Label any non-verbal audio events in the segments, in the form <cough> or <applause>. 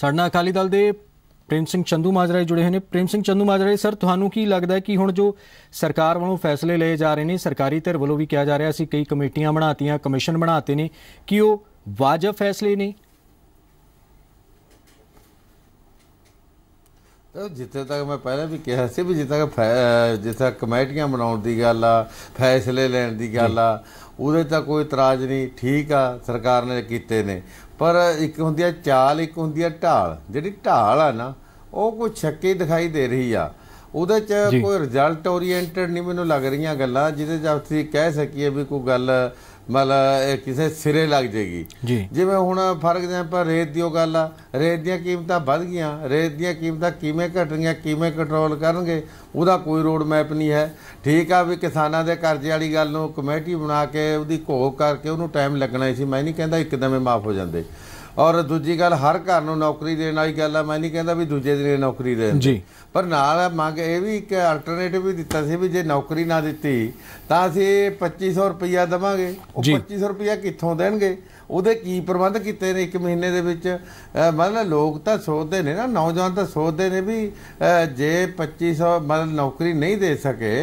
ਸਾਡੇ ਨਾਲ ਅਕਾਲੀ ਦਲ ਦੇ ਪ੍ਰੇਮ ਸਿੰਘ ਚੰਦੂ ਮਾਜਰਾ ਜੁੜੇ ਹੋਏ ਨੇ ਪ੍ਰੇਮ ਸਿੰਘ ਚੰਦੂ ਮਾਜਰਾ ਸਰ ਤੁਹਾਨੂੰ ਕੀ ਲੱਗਦਾ ਹੈ ਕਿ ਹੁਣ ਜੋ ਸਰਕਾਰ ਵੱਲੋਂ ਫੈਸਲੇ ਲਏ ਜਾ ਰਹੇ ਨੇ ਸਰਕਾਰੀ ਧਿਰ ਵੱਲੋਂ ਵੀ ਕਿਹਾ ਜਾ ਰਿਹਾ ਸੀ ਕਈ ਕਮੇਟੀਆਂ ਬਣਾਤੀਆਂ ਕਮਿਸ਼ਨ ਬਣਾਤੇ ਨੇ ਕਿ ਉਹ ਵਾਜਬ ਫੈਸਲੇ ਨੇ ਜਿੱਥੇ ਤੱਕ ਮੈਂ ਪਹਿਲਾਂ ਵੀ ਕਿਹਾ ਸੀ ਵੀ ਜਿੱਥੇ ਤੱਕ ਜਿੱਥੇ ਕਮੇਟੀਆਂ ਬਣਾਉਣ ਦੀ ਗੱਲ ਆ ਫੈਸਲੇ ਲੈਣ ਦੀ ਗੱਲ ਆ ਉਹਦੇ ਤਾਂ ਕੋਈ ਇਤਰਾਜ਼ ਨਹੀਂ ਠੀਕ ਆ ਸਰਕਾਰ ਨੇ ਕੀਤੇ ਨੇ ਪਰ ਇੱਕ ਹੁੰਦੀ ਆ ਚਾਲ ਇੱਕ ਹੁੰਦੀ ਆ ਢਾਲ ਜਿਹੜੀ ਢਾਲ ਆ ਨਾ ਉਹ ਕੋਈ ਛੱਕੇ ਦਿਖਾਈ ਦੇ ਰਹੀ ਆ ਉਹਦੇ ਚ ਕੋਈ ਰਿਜ਼ਲਟ ਓਰੀਐਂਟਡ ਨਹੀਂ ਮੈਨੂੰ ਲੱਗ ਰਹੀਆਂ ਗੱਲਾਂ ਜਿਹਦੇ ਜਦ ਤੁਸੀਂ ਕਹਿ ਸਕੀਏ ਵੀ ਕੋਈ ਗੱਲ ਮਤਲਬ ਕਿਸੇ ਸਿਰੇ ਲੱਗ ਜੇਗੀ ਜਿਵੇਂ ਹੁਣ ਫਰਕ ਜੇ ਆਪਾਂ ਰੇਤ ਦੀ ਉਹ ਗੱਲ ਆ ਰੇਤ ਦੀਆਂ ਕੀਮਤਾਂ ਵੱਧ ਗਈਆਂ ਰੇਤ ਦੀਆਂ ਕੀਮਤਾਂ ਕਿਵੇਂ ਘਟ ਰਹੀਆਂ ਕਿਵੇਂ ਕੰਟਰੋਲ ਕਰਨਗੇ ਉਹਦਾ ਕੋਈ ਰੋਡ ਮੈਪ ਨਹੀਂ ਹੈ ਠੀਕ ਆ ਵੀ ਕਿਸਾਨਾਂ ਦੇ ਕਰਜ਼ੇ ਵਾਲੀ ਗੱਲ ਨੂੰ ਕਮੇਟੀ ਬਣਾ ਕੇ ਉਹਦੀ ਘੋਖ ਕਰਕੇ ਉਹਨੂੰ ਟਾਈਮ ਲੱਗਣਾ ਸੀ ਮੈਂ ਨਹੀਂ ਕਹਿੰਦਾ ਇੱਕਦਮੇ ਮਾਫ ਹੋ ਜਾਂਦੇ ਔਰ ਦੂਜੀ ਗੱਲ ਹਰ ਘਰ ਨੂੰ ਨੌਕਰੀ ਦੇਣ ਵਾਲੀ ਗੱਲ ਆ ਮੈਂ ਨਹੀਂ ਕਹਿੰਦਾ ਵੀ ਦੂਜੇ ਦਿਨ ਨੌਕਰੀ ਦੇ ਜੀ ਪਰ ਨਾਲ ਮੰਗ ਇਹ ਵੀ ਇੱਕ ਅਲਟਰਨੇਟਿਵ ਵੀ ਦਿੱਤਾ ਸੀ ਵੀ ਜੇ ਨੌਕਰੀ ਨਾ ਦਿੱਤੀ ਤਾਂ ਅਸੀਂ 2500 ਰੁਪਇਆ ਦਵਾਂਗੇ ਉਹ 2500 ਰੁਪਇਆ ਕਿੱਥੋਂ ਦੇਣਗੇ ਉਹਦੇ ਕੀ ਪ੍ਰਬੰਧ ਕੀਤੇ ਨੇ ਇੱਕ ਮਹੀਨੇ ਦੇ ਵਿੱਚ ਮਤਲਬ ਲੋਕ ਤਾਂ ਸੋਚਦੇ ਨੇ ਨਾ ਨੌਜਵਾਨ ਤਾਂ ਸੋਚਦੇ ਨੇ ਵੀ ਜੇ 2500 ਮਤਲਬ ਨੌਕਰੀ ਨਹੀਂ ਦੇ ਸਕੇ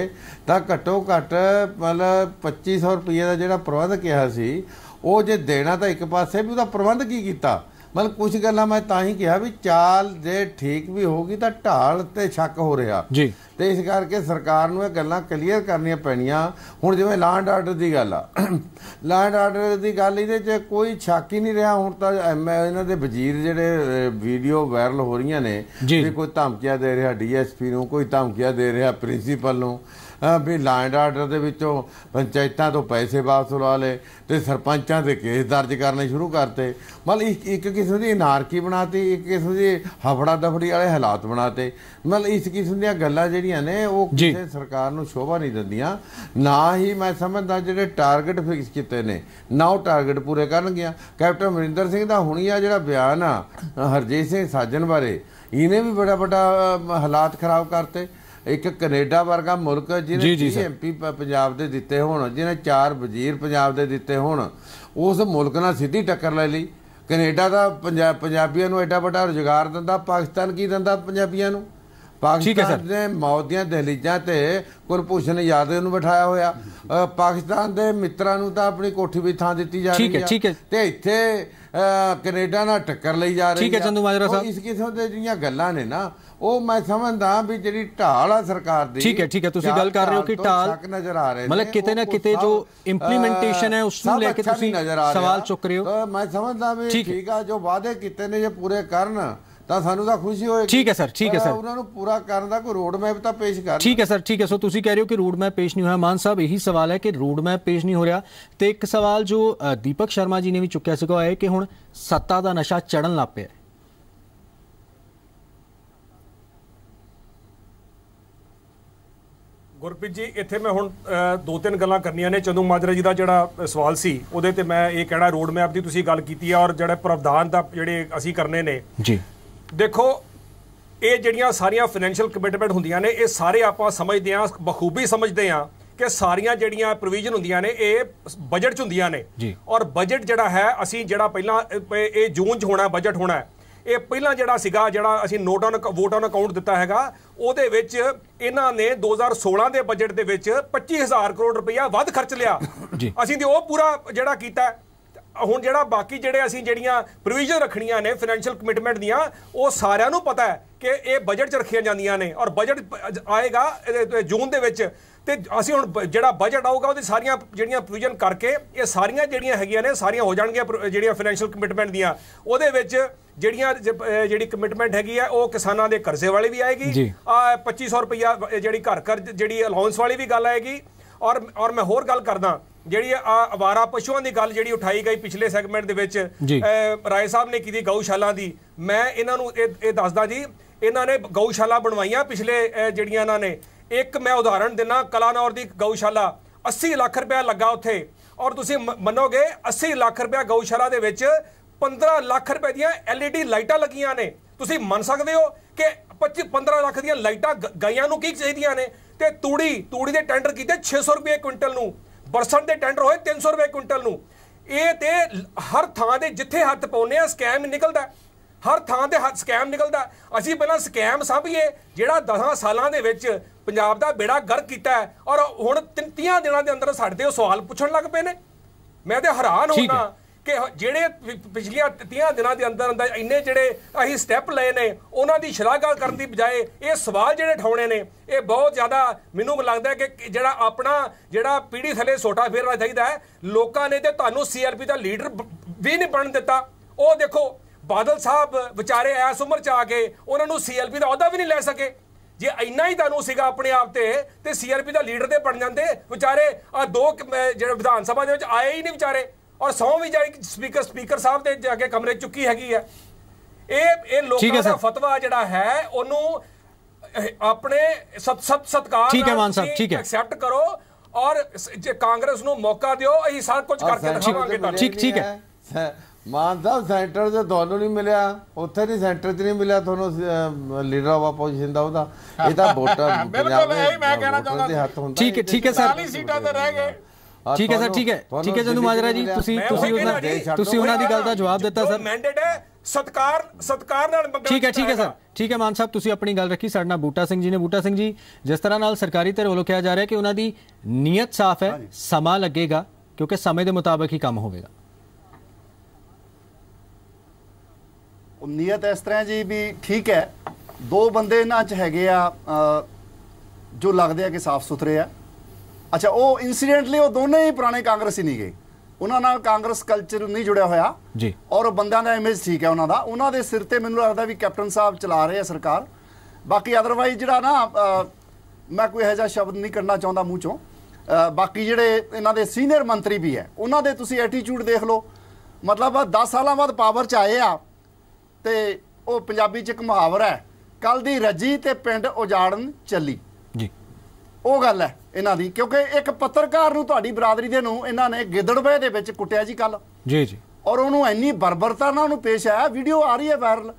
ਤਾਂ ਘੱਟੋ ਘੱਟ ਮਤਲਬ 2500 ਰੁਪਏ ਦਾ ਜਿਹੜਾ ਪ੍ਰਬੰਧ ਕਿਹਾ ਸੀ ਉਹ ਜੇ ਦੇਣਾ ਤਾਂ ਇੱਕ ਪਾਸੇ ਵੀ ਉਹਦਾ ਪ੍ਰਬੰਧ ਕੀ ਕੀਤਾ ਮਤਲਬ ਕੁਝ ਗੱਲਾਂ ਮੈਂ ਤਾਂ ਹੀ ਕਿਹਾ ਵੀ ਚਾਲ ਜੇ ਠੀਕ ਵੀ ਹੋਗੀ ਤਾਂ ਢਾਲ ਤੇ ਸ਼ੱਕ ਹੋ ਰਿਹਾ ਜੀ ਤੇ ਇਸ ਕਰਕੇ ਸਰਕਾਰ ਨੂੰ ਇਹ ਗੱਲਾਂ ਕਲੀਅਰ ਕਰਨੀਆਂ ਪੈਣੀਆਂ ਹੁਣ ਜਿਵੇਂ ਲੈਂਡ ਆਰਡਰ ਦੀ ਗੱਲ ਆ ਲੈਂਡ <clears throat> ਆਰਡਰ ਦੀ ਗੱਲ ਇਹਦੇ 'ਚ ਕੋਈ ਸ਼ੱਕ ਹੀ ਨਹੀਂ ਰਿਹਾ ਹੁਣ ਤਾਂ ਇਹਨਾਂ ਦੇ ਵਜ਼ੀਰ ਜਿਹੜੇ ਵੀਡੀਓ ਵਾਇਰਲ ਹੋ ਰਹੀਆਂ ਨੇ ਵੀ ਕੋਈ ਧਮਕੀਆਂ ਦੇ ਰਿਹਾ ਡੀਐਸਪੀ ਨੂੰ ਕੋਈ ਧਮਕੀਆਂ ਦੇ ਰਿਹਾ ਪ੍ਰਿੰਸੀਪਲ ਨੂੰ ਵੀ ਲਾਈਨ ਆਰਡਰ ਦੇ ਵਿੱਚੋਂ ਪੰਚਾਇਤਾਂ ਤੋਂ ਪੈਸੇ ਵਾਪਸ ਲਾ ਲਏ ਤੇ ਸਰਪੰਚਾਂ ਦੇ ਕੇਸ ਦਰਜ ਕਰਨੇ ਸ਼ੁਰੂ ਕਰਤੇ ਮਤਲਬ ਇੱਕ ਇੱਕ ਕਿਸਮ ਦੀ ਨਾਰਕੀ ਬਣਾਤੀ ਇੱਕ ਕਿਸਮ ਦੀ ਹਫੜਾ ਦਫੜੀ ਵਾਲੇ ਹਾਲਾਤ ਬਣਾਤੇ ਮਤਲਬ ਇਸ ਕਿਸਮ ਦੀਆਂ ਗੱਲਾਂ ਜਿਹੜੀਆਂ ਨੇ ਉਹ ਕਿਸੇ ਸਰਕਾਰ ਨੂੰ ਸ਼ੋਭਾ ਨਹੀਂ ਦਿੰਦੀਆਂ ਨਾ ਹੀ ਮੈਂ ਸਮਝਦਾ ਜਿਹੜੇ ਟਾਰਗੇਟ ਫਿਕਸ ਕੀਤੇ ਨੇ ਨਾ ਉਹ ਟਾਰਗੇਟ ਪੂਰੇ ਕਰਨਗੀਆਂ ਕੈਪਟਨ ਮਰਿੰਦਰ ਸਿੰਘ ਦਾ ਹੁਣੀ ਆ ਜਿਹੜਾ ਬਿਆਨ ਆ ਹਰਜੀਤ ਸਿੰਘ ਸਾਜਨ ਬਾਰੇ ਇਹਨੇ ਵੀ ਬੜਾ ਵੱਡਾ ਹਾਲਾਤ ਖਰਾਬ ਕਰਤੇ ਇੱਕ ਕੈਨੇਡਾ ਵਰਗਾ ਮੁਲਕ ਜਿਹਨੇ ਜੀਐਮਪੀ ਪੰਜਾਬ ਦੇ ਦਿੱਤੇ ਹੋਣ ਜਿਹਨੇ ਚਾਰ ਵਜ਼ੀਰ ਪੰਜਾਬ ਦੇ ਦਿੱਤੇ ਹੋਣ ਉਸ ਮੁਲਕ ਨਾਲ ਸਿੱਧੀ ਟੱਕਰ ਲੈ ਲਈ ਕੈਨੇਡਾ ਦਾ ਪੰਜਾਬੀਆਂ ਨੂੰ ਐਡਾ ਵੱਡਾ ਰੁਜ਼ਗਾਰ ਦਿੰਦਾ ਪਾਕਿਸਤਾਨ ਕੀ ਦਿੰਦਾ ਪੰਜਾਬੀਆਂ ਨੂੰ ਪਾਕਿਸਤਾਨ ਦੇ ਮੌਦੀਆਂ ਦੇ ਲਿਜਾਂ ਤੇ ਕੁਰਪੂਸ਼ਨ ਯਾਦਵ ਨੂੰ ਬਿਠਾਇਆ ਹੋਇਆ ਪਾਕਿਸਤਾਨ ਦੇ ਮਿੱਤਰਾਂ ਨੂੰ ਤਾਂ ਆਪਣੀ ਕੋਠੀ ਵੀ ਥਾਂ ਦਿੱਤੀ ਜਾ ਰਹੀ ਹੈ ਤੇ ਇੱਥੇ ਕੈਨੇਡਾ ਨਾਲ ਟੱਕਰ ਲਈ ਜਾ ਰਹੀ ਹੈ ਠੀਕ ਹੈ ਚੰਦੂ ਮਾਜਰਾ ਸਾਹਿਬ ਇਸ ਕਿਸਮ ਦੇ ਜਿਹੜੀਆਂ ਗੱਲਾਂ ਨੇ ਨਾ ਉਹ ਮੈਂ ਸਮਝਦਾ ਵੀ ਜਿਹੜੀ ਢਾਲ ਆ ਸਰਕਾਰ ਦੀ ਠੀਕ ਹੈ ਠੀਕ ਹੈ ਤੁਸੀਂ ਗੱਲ ਕਰ ਰਹੇ ਹੋ ਕਿ ਢਾਲ ਸ਼ੱਕ ਨਜ਼ਰ ਆ ਰਹੇ ਮਤਲਬ ਕਿਤੇ ਨਾ ਕਿਤੇ ਜੋ ਇੰਪਲੀਮੈਂਟੇਸ਼ਨ ਹੈ ਉਸ ਨੂੰ ਲੈ ਕੇ ਤੁਸੀਂ ਸਵਾਲ ਚੁੱਕ ਰਹੇ ਹੋ ਮੈਂ ਸਮਝਦਾ ਵੀ ਠੀਕ ਆ ਜੋ ਵਾਅਦੇ ਕੀਤੇ ਨੇ ਜੇ ਪੂਰੇ ਕਰਨ ਤਾਂ ਸਾਨੂੰ ਤਾਂ ਖੁਸ਼ੀ ਹੋਏਗੀ ਠੀਕ ਹੈ ਸਰ ਠੀਕ ਹੈ ਸਰ ਉਹਨਾਂ ਨੂੰ ਪੂਰਾ ਕਰਨ ਦਾ ਕੋਈ ਰੋਡ ਮੈਪ ਤਾਂ ਪੇਸ਼ ਕਰ ਠੀਕ ਹੈ ਸਰ ਠੀਕ ਹੈ ਸੋ ਤੁਸੀਂ ਕਹਿ ਰਹੇ ਹੋ ਕਿ ਰੋਡ ਮੈਪ ਪੇਸ਼ ਨਹੀਂ ਹੋਇਆ ਮਾਨ ਸਾਹਿਬ ਇਹੀ ਸਵਾਲ ਹੈ ਕਿ ਰੋਡ ਮੈਪ ਪੇਸ਼ ਨਹੀਂ ਹੋ ਰਿਹਾ ਤੇ ਇੱਕ ਸਵਾਲ ਜੋ ਦੀਪਕ ਸ਼ਰਮਾ ਜੀ ਨੇ ਵੀ ਚੁੱਕਿਆ ਸੀਗਾ ਹੈ ਕਿ ਹੁਣ ਸੱਤਾ ਦਾ ਨਸ਼ਾ ਚੜਨ ਲੱਪਿਆ ਗੁਰਪ੍ਰੀਤ ਜੀ ਇੱਥੇ ਮੈਂ ਹੁਣ ਦੋ ਤਿੰਨ ਗੱਲਾਂ ਕਰਨੀਆਂ ਨੇ ਚੰਦੂ ਮਾਜਰਾ ਜੀ ਦਾ ਜਿਹੜਾ ਸਵਾਲ ਸੀ ਉਹਦੇ ਤੇ ਮੈਂ ਇਹ ਕਹਿਣਾ ਰੋਡ ਮੈਪ ਦੀ ਤੁਸੀਂ ਗੱਲ ਕੀਤੀ ਆ ਔਰ ਜਿਹੜੇ ਪ੍ਰਵਧਾਨ ਦਾ ਜਿਹੜੇ ਅਸੀਂ ਕਰਨੇ ਨੇ ਜੀ ਦੇਖੋ ਇਹ ਜਿਹੜੀਆਂ ਸਾਰੀਆਂ ਫਾਈਨੈਂਸ਼ੀਅਲ ਕਮਿਟਮੈਂਟ ਹੁੰਦੀਆਂ ਨੇ ਇਹ ਸਾਰੇ ਆਪਾਂ ਸਮਝਦੇ ਆਂ ਬਖੂਬੀ ਸਮਝਦੇ ਆਂ ਕਿ ਸਾਰੀਆਂ ਜਿਹੜੀਆਂ ਪ੍ਰੋਵੀਜ਼ਨ ਹੁੰਦੀਆਂ ਨੇ ਇਹ ਬਜਟ ਚ ਹੁੰਦੀਆਂ ਨੇ ਔਰ ਬਜਟ ਜਿਹੜਾ ਹੈ ਅਸੀਂ ਜਿਹੜਾ ਪਹਿਲਾਂ ਇਹ ਜੂਨ ਚ ਹੋਣਾ ਬਜਟ ਹੋਣਾ ਹੈ ਇਹ ਪਹਿਲਾਂ ਜਿਹੜਾ ਸੀਗਾ ਜਿਹੜਾ ਅਸੀਂ note on vote on account ਦਿੱਤਾ ਹੈਗਾ ਉਹਦੇ ਵਿੱਚ ਇਹਨਾਂ ਨੇ 2016 ਦੇ ਬਜਟ ਦੇ ਵਿੱਚ 25000 ਕਰੋੜ ਰੁਪਇਆ ਵੱਧ ਖਰਚ ਲਿਆ ਅਸੀਂ ਤੇ ਉਹ ਪੂਰਾ ਜਿਹੜਾ ਕੀਤਾ ਹੁਣ ਜਿਹੜਾ ਬਾਕੀ ਜਿਹੜੇ ਅਸੀਂ ਜਿਹੜੀਆਂ ਪ੍ਰੋਵੀਜ਼ਨ ਰੱਖਣੀਆਂ ਨੇ ਫਾਈਨੈਂਸ਼ੀਅਲ ਕਮਿਟਮੈਂਟ ਦੀਆਂ ਉਹ ਸਾਰਿਆਂ ਨੂੰ ਪਤਾ ਹੈ ਕਿ ਇਹ ਬਜਟ 'ਚ ਰੱਖੀਆਂ ਜਾਂਦੀਆਂ ਨੇ ਔਰ ਬਜਟ ਆਏਗਾ ਜੂਨ ਦੇ ਵਿੱਚ ਤੇ ਅਸੀਂ ਹੁਣ ਜਿਹੜਾ ਬਜਟ ਆਊਗਾ ਉਹਦੀ ਸਾਰੀਆਂ ਜਿਹੜੀਆਂ ਪ੍ਰੋਵੀਜ਼ਨ ਕਰਕੇ ਇਹ ਸਾਰੀਆਂ ਜਿਹੜੀਆਂ ਹੈਗੀਆਂ ਨੇ ਸਾਰੀਆਂ ਹੋ ਜਾਣਗੀਆਂ ਜਿਹੜੀਆਂ ਫਾਈਨੈਂਸ਼ੀਅਲ ਕਮਿਟਮੈਂਟ ਦੀਆਂ ਉਹਦੇ ਵਿੱਚ ਜਿਹੜੀਆਂ ਜਿਹੜੀ ਕਮਿਟਮੈਂਟ ਹੈਗੀ ਆ ਉਹ ਕਿਸਾਨਾਂ ਦੇ ਕਰਜ਼ੇ ਵਾਲੇ ਵੀ ਆਏਗੀ ਆ 2500 ਰੁਪਇਆ ਜਿਹੜੀ ਘਰ ਘਰ ਜਿਹੜੀ ਅਲਾਉਂਸ ਵਾਲੀ ਵੀ ਗੱਲ ਆਏਗੀ ਔਰ ਔਰ ਮੈਂ ਹੋਰ ਗੱਲ ਕਰਦਾ ਜਿਹੜੀ ਆ ਆਵਾਰਾ ਪਸ਼ੂਆਂ ਦੀ ਗੱਲ ਜਿਹੜੀ ਉਠਾਈ ਗਈ ਪਿਛਲੇ ਸੈਗਮੈਂਟ ਦੇ ਵਿੱਚ ਰਾਏ ਸਾਹਿਬ ਨੇ ਕੀਤੀ ਗਊਸ਼ਾਲਾ ਦੀ ਮੈਂ ਇਹਨਾਂ ਨੂੰ ਇਹ ਦੱਸਦਾ ਜੀ ਇਹਨਾਂ ਨੇ ਗਊਸ਼ਾਲਾ ਬਣਵਾਈਆਂ ਪਿਛਲੇ ਜਿਹੜੀਆਂ ਇਹਨਾਂ ਨੇ ਇੱਕ ਮੈਂ ਉਦਾਹਰਣ ਦਿੰਨਾ ਕਲਾਨੌਰ ਦੀ ਗਊਸ਼ਾਲਾ 80 ਲੱਖ ਰੁਪਏ ਲੱਗਾ ਉੱਥੇ ਔਰ ਤੁਸੀਂ ਮੰਨੋਗੇ 80 ਲੱਖ ਰੁਪਏ ਗਊਸ਼ਾਲਾ ਦੇ ਵਿੱਚ 15 ਲੱਖ ਰੁਪਏ ਦੀਆਂ ਐਲਈਡੀ ਲਾਈਟਾਂ ਲੱਗੀਆਂ ਨੇ ਤੁਸੀਂ ਮੰਨ ਸਕਦੇ ਹੋ ਕਿ 25 15 ਲੱਖ ਦੀਆਂ ਲਾਈਟਾਂ ਗਾਈਆਂ ਨੂੰ ਕੀ ਚਾਹੀਦੀਆਂ ਨੇ ਤੇ ਤੂੜੀ ਤੂੜੀ ਦੇ ਟੈਂਡਰ ਕੀਤੇ 600 ਰੁਪਏ ਕੁਇੰਟਲ ਨੂੰ ਬਰਸਨ ਦੇ ਟੈਂਡਰ ਹੋਏ 300 ਰੁਪਏ ਕੁਇੰਟਲ ਨੂੰ ਇਹ ਤੇ ਹਰ ਥਾਂ ਦੇ ਜਿੱਥੇ ਹੱਥ ਪਾਉਨੇ ਆ ਸਕੈਮ ਨਿਕਲਦਾ ਹਰ ਥਾਂ ਤੇ ਸਕੈਮ ਨਿਕਲਦਾ ਅਸੀਂ ਪਹਿਲਾਂ ਸਕੈਮ ਸਾਂਭੀਏ ਜਿਹੜਾ 10 ਸਾਲਾਂ ਦੇ ਵਿੱਚ ਪੰਜਾਬ ਦਾ ਬੇੜਾ ਗਰਕ ਕੀਤਾ ਔਰ ਹੁਣ 30 ਦਿਨਾਂ ਦੇ ਅੰਦਰ ਸਾਡੇ ਤੇ ਉਹ ਸਵਾਲ ਪੁੱਛਣ ਲੱਗ ਪਏ ਨੇ ਮੈਂ ਤੇ ਹੈਰਾਨ ਹੋਣਾ ਕਿ ਜਿਹੜੇ ਪਿਛਲੀਆਂ 30 ਦਿਨਾਂ ਦੇ ਅੰਦਰ ਅੰਦਰ ਇੰਨੇ ਜਿਹੜੇ ਅਸੀਂ ਸਟੈਪ ਲਏ ਨੇ ਉਹਨਾਂ ਦੀ ਸ਼ਲਾਘਾ ਕਰਨ ਦੀ ਬਜਾਏ ਇਹ ਸਵਾਲ ਜਿਹੜੇ ਠਾਉਣੇ ਨੇ ਇਹ ਬਹੁਤ ਜ਼ਿਆਦਾ ਮੈਨੂੰ ਲੱਗਦਾ ਕਿ ਜਿਹੜਾ ਆਪਣਾ ਜਿਹੜਾ ਪੀੜੀ ਥੱਲੇ ਸੋਟਾ ਫੇਰਨਾ ਚਾਹੀਦਾ ਹੈ ਲੋਕਾਂ ਨੇ ਤੇ ਤੁਹਾਨੂੰ ਸੀਆਰਪੀ ਦਾ ਲੀਡਰ ਵੀ ਨਹੀਂ ਬਣਨ ਦਿੱਤਾ ਉਹ ਦੇਖੋ ਬਾਦਲ ਸਾਹਿਬ ਵਿਚਾਰੇ ਐਸ ਉਮਰ ਚ ਆ ਕੇ ਉਹਨਾਂ ਨੂੰ ਸੀਐਲਪੀ ਦਾ ਅਹੁਦਾ ਵੀ ਨਹੀਂ ਲੈ ਸਕੇ ਜੇ ਇੰਨਾ ਹੀ ਤੁਹਾਨੂੰ ਸੀਗਾ ਆਪਣੇ ਆਪ ਤੇ ਤੇ ਸੀਆਰਪੀ ਦਾ ਲੀਡਰ ਤੇ ਬਣ ਜਾਂਦੇ ਵਿਚਾਰੇ ਆ ਦੋ ਜਿਹੜੇ ਵਿਧਾਨ ਸਭਾ ਦੇ ਵਿੱਚ ਆਏ ਹੀ ਨਹੀਂ ਵਿਚਾਰੇ ਔਰ ਸੌ ਵੀ ਜਾਈ ਸਪੀਕਰ ਸਪੀਕਰ ਸਾਹਿਬ ਦੇ ਜਾ ਕੇ ਕਮਰੇ ਚੁੱਕੀ ਹੈਗੀ ਹੈ ਇਹ ਇਹ ਲੋਕਾਂ ਦਾ ਫਤਵਾ ਜਿਹੜਾ ਹੈ ਉਹਨੂੰ ਆਪਣੇ ਸਤ ਸਤ ਸਤਕਾਰ ਠੀਕ ਹੈ ਮਾਨ ਸਾਹਿਬ ਠੀਕ ਹੈ ਐਕਸੈਪਟ ਕਰੋ ਔਰ ਜੇ ਕਾਂਗਰਸ ਨੂੰ ਮੌਕਾ ਦਿਓ ਅਸੀਂ ਸਾਰਾ ਕੁਝ ਕਰਕੇ ਦਿਖਾਵਾਂਗੇ ਤੁਹਾਨੂੰ ਠੀਕ ਠੀਕ ਹੈ ਮਾਨ ਸਾਹਿਬ ਸੈਂਟਰ ਤੇ ਤੁਹਾਨੂੰ ਨਹੀਂ ਮਿਲਿਆ ਉੱਥੇ ਨਹੀਂ ਸੈਂਟਰ ਤੇ ਨਹੀਂ ਮਿਲਿਆ ਤੁਹਾਨੂੰ ਲੀਡਰ ਆਫ ਆਪੋਜੀਸ਼ਨ ਦਾ ਉਹਦਾ ਇਹ ਤਾਂ ਵੋਟਾਂ <laughs> ਪੰਜਾਬ ਦੇ ਮੈਂ ਕਹਿਣਾ ਚਾਹੁੰਦਾ ਠੀਕ ਹੈ ਠੀਕ ਹੈ ਸਰ 40 ਸੀਟਾਂ ਤੇ ਰਹਿ ਗਏ ਠੀਕ ਹੈ ਸਰ ਠੀਕ ਹੈ ਠੀਕ ਹੈ ਜੰਦੂ ਮਾਜਰਾ ਜੀ ਤੁਸੀਂ ਤੁਸੀਂ ਉਹਨਾਂ ਤੁਸੀਂ ਉਹਨਾਂ ਦੀ ਗੱਲ ਦਾ ਜਵਾਬ ਦਿੱਤਾ ਸਰ ਮੈਂਡੇਟ ਹੈ ਸਤਕਾਰ ਸਤਕਾਰ ਨਾਲ ਠੀਕ ਹੈ ਠੀਕ ਹੈ ਸਰ ਠੀਕ ਹੈ ਮਾਨ ਸਾਹਿਬ ਤੁਸੀਂ ਆਪਣੀ ਗੱਲ ਰੱਖੀ ਸਾਡਾ ਬੂਟਾ ਸਿੰਘ ਜੀ ਨੇ ਬੂਟਾ ਸਿੰਘ ਜੀ ਜਿਸ ਤਰ੍ਹਾਂ ਨਾਲ ਸਰਕਾਰੀ ਧਿਰ ਵੱਲੋਂ ਕਿਹਾ ਜਾ ਰਿਹਾ ਕਿ ਉਹਨਾਂ ਦੀ ਨੀਅਤ ਸਾਫ਼ ਹੈ ਸਮਾਂ ਲੱਗੇਗਾ ਕਿਉਂਕਿ ਸਮੇਂ ਦੇ ਮੁਤਾਬਕ ਹੀ ਕੰਮ ਹੋਵੇਗਾ ਉਹ ਨੀਅਤ ਇਸ ਤਰ੍ਹਾਂ ਜੀ ਵੀ ਠੀਕ ਹੈ ਦੋ ਬੰਦੇ ਇਹਨਾਂ 'ਚ ਹੈਗੇ ਆ ਜੋ ਲੱਗਦੇ ਆ ਕਿ ਸਾਫ਼ ਸੁਥਰੇ ਆ ਅੱਛਾ ਉਹ ਇਨਸੀਡੈਂਟਲੀ ਉਹ ਦੋਨੇ ਹੀ ਪੁਰਾਣੇ ਕਾਂਗਰਸੀ ਨਹੀਂ ਗਏ ਉਹਨਾਂ ਨਾਲ ਕਾਂਗਰਸ ਕਲਚਰ ਨਹੀਂ ਜੁੜਿਆ ਹੋਇਆ ਜੀ ਔਰ ਬੰਦਿਆਂ ਦਾ ਇਮੇਜ ਠੀਕ ਹੈ ਉਹਨਾਂ ਦਾ ਉਹਨਾਂ ਦੇ ਸਿਰ ਤੇ ਮੈਨੂੰ ਲੱਗਦਾ ਵੀ ਕੈਪਟਨ ਸਾਹਿਬ ਚਲਾ ਰਹੇ ਆ ਸਰਕਾਰ ਬਾਕੀ ਅਦਰਵਾਈਜ਼ ਜਿਹੜਾ ਨਾ ਮੈਂ ਕੋਈ ਇਹੋ ਜਿਹਾ ਸ਼ਬਦ ਨਹੀਂ ਕਰਨਾ ਚਾਹੁੰਦਾ ਮੂੰਹ ਚੋਂ ਬਾਕੀ ਜਿਹੜੇ ਇਹਨਾਂ ਦੇ ਸੀਨੀਅਰ ਮੰਤਰੀ ਵੀ ਹੈ ਉਹਨਾਂ ਦੇ ਤੁਸੀਂ ਐਟੀਟਿਊਡ ਦੇਖ ਲਓ ਮਤਲਬ 10 ਸਾਲਾਂ ਬਾਅਦ ਪਾਵਰ 'ਚ ਆਏ ਆ ਤੇ ਉਹ ਪੰਜਾਬੀ ਚ ਇੱਕ ਮੁਹਾਵਰਾ ਹੈ ਕੱਲ ਦੀ ਰੱਜੀ ਤੇ ਪਿੰਡ ਉਜਾੜਨ ਚੱਲੀ ਜੀ ਉਹ ਗੱਲ ਹੈ ਇਹਨਾਂ ਦੀ ਕਿਉਂਕਿ ਇੱਕ ਪੱਤਰਕਾਰ ਨੂੰ ਤੁਹਾਡੀ ਬਰਾਦਰੀ ਦੇ ਨੂੰ ਇਹਨਾਂ ਨੇ ਗਿੱਦੜਵੇ ਦੇ ਵਿੱਚ ਕੁੱਟਿਆ ਜੀ ਕੱਲ ਜੀ ਜੀ ਔਰ ਉਹਨੂੰ ਇੰਨੀ ਬਰਬਰਤਾ ਨਾਲ ਉਹਨੂੰ ਪੇਸ਼ ਆਇਆ ਵੀਡੀਓ ਆ ਰਹੀ ਹੈ ਵਾਇਰਲ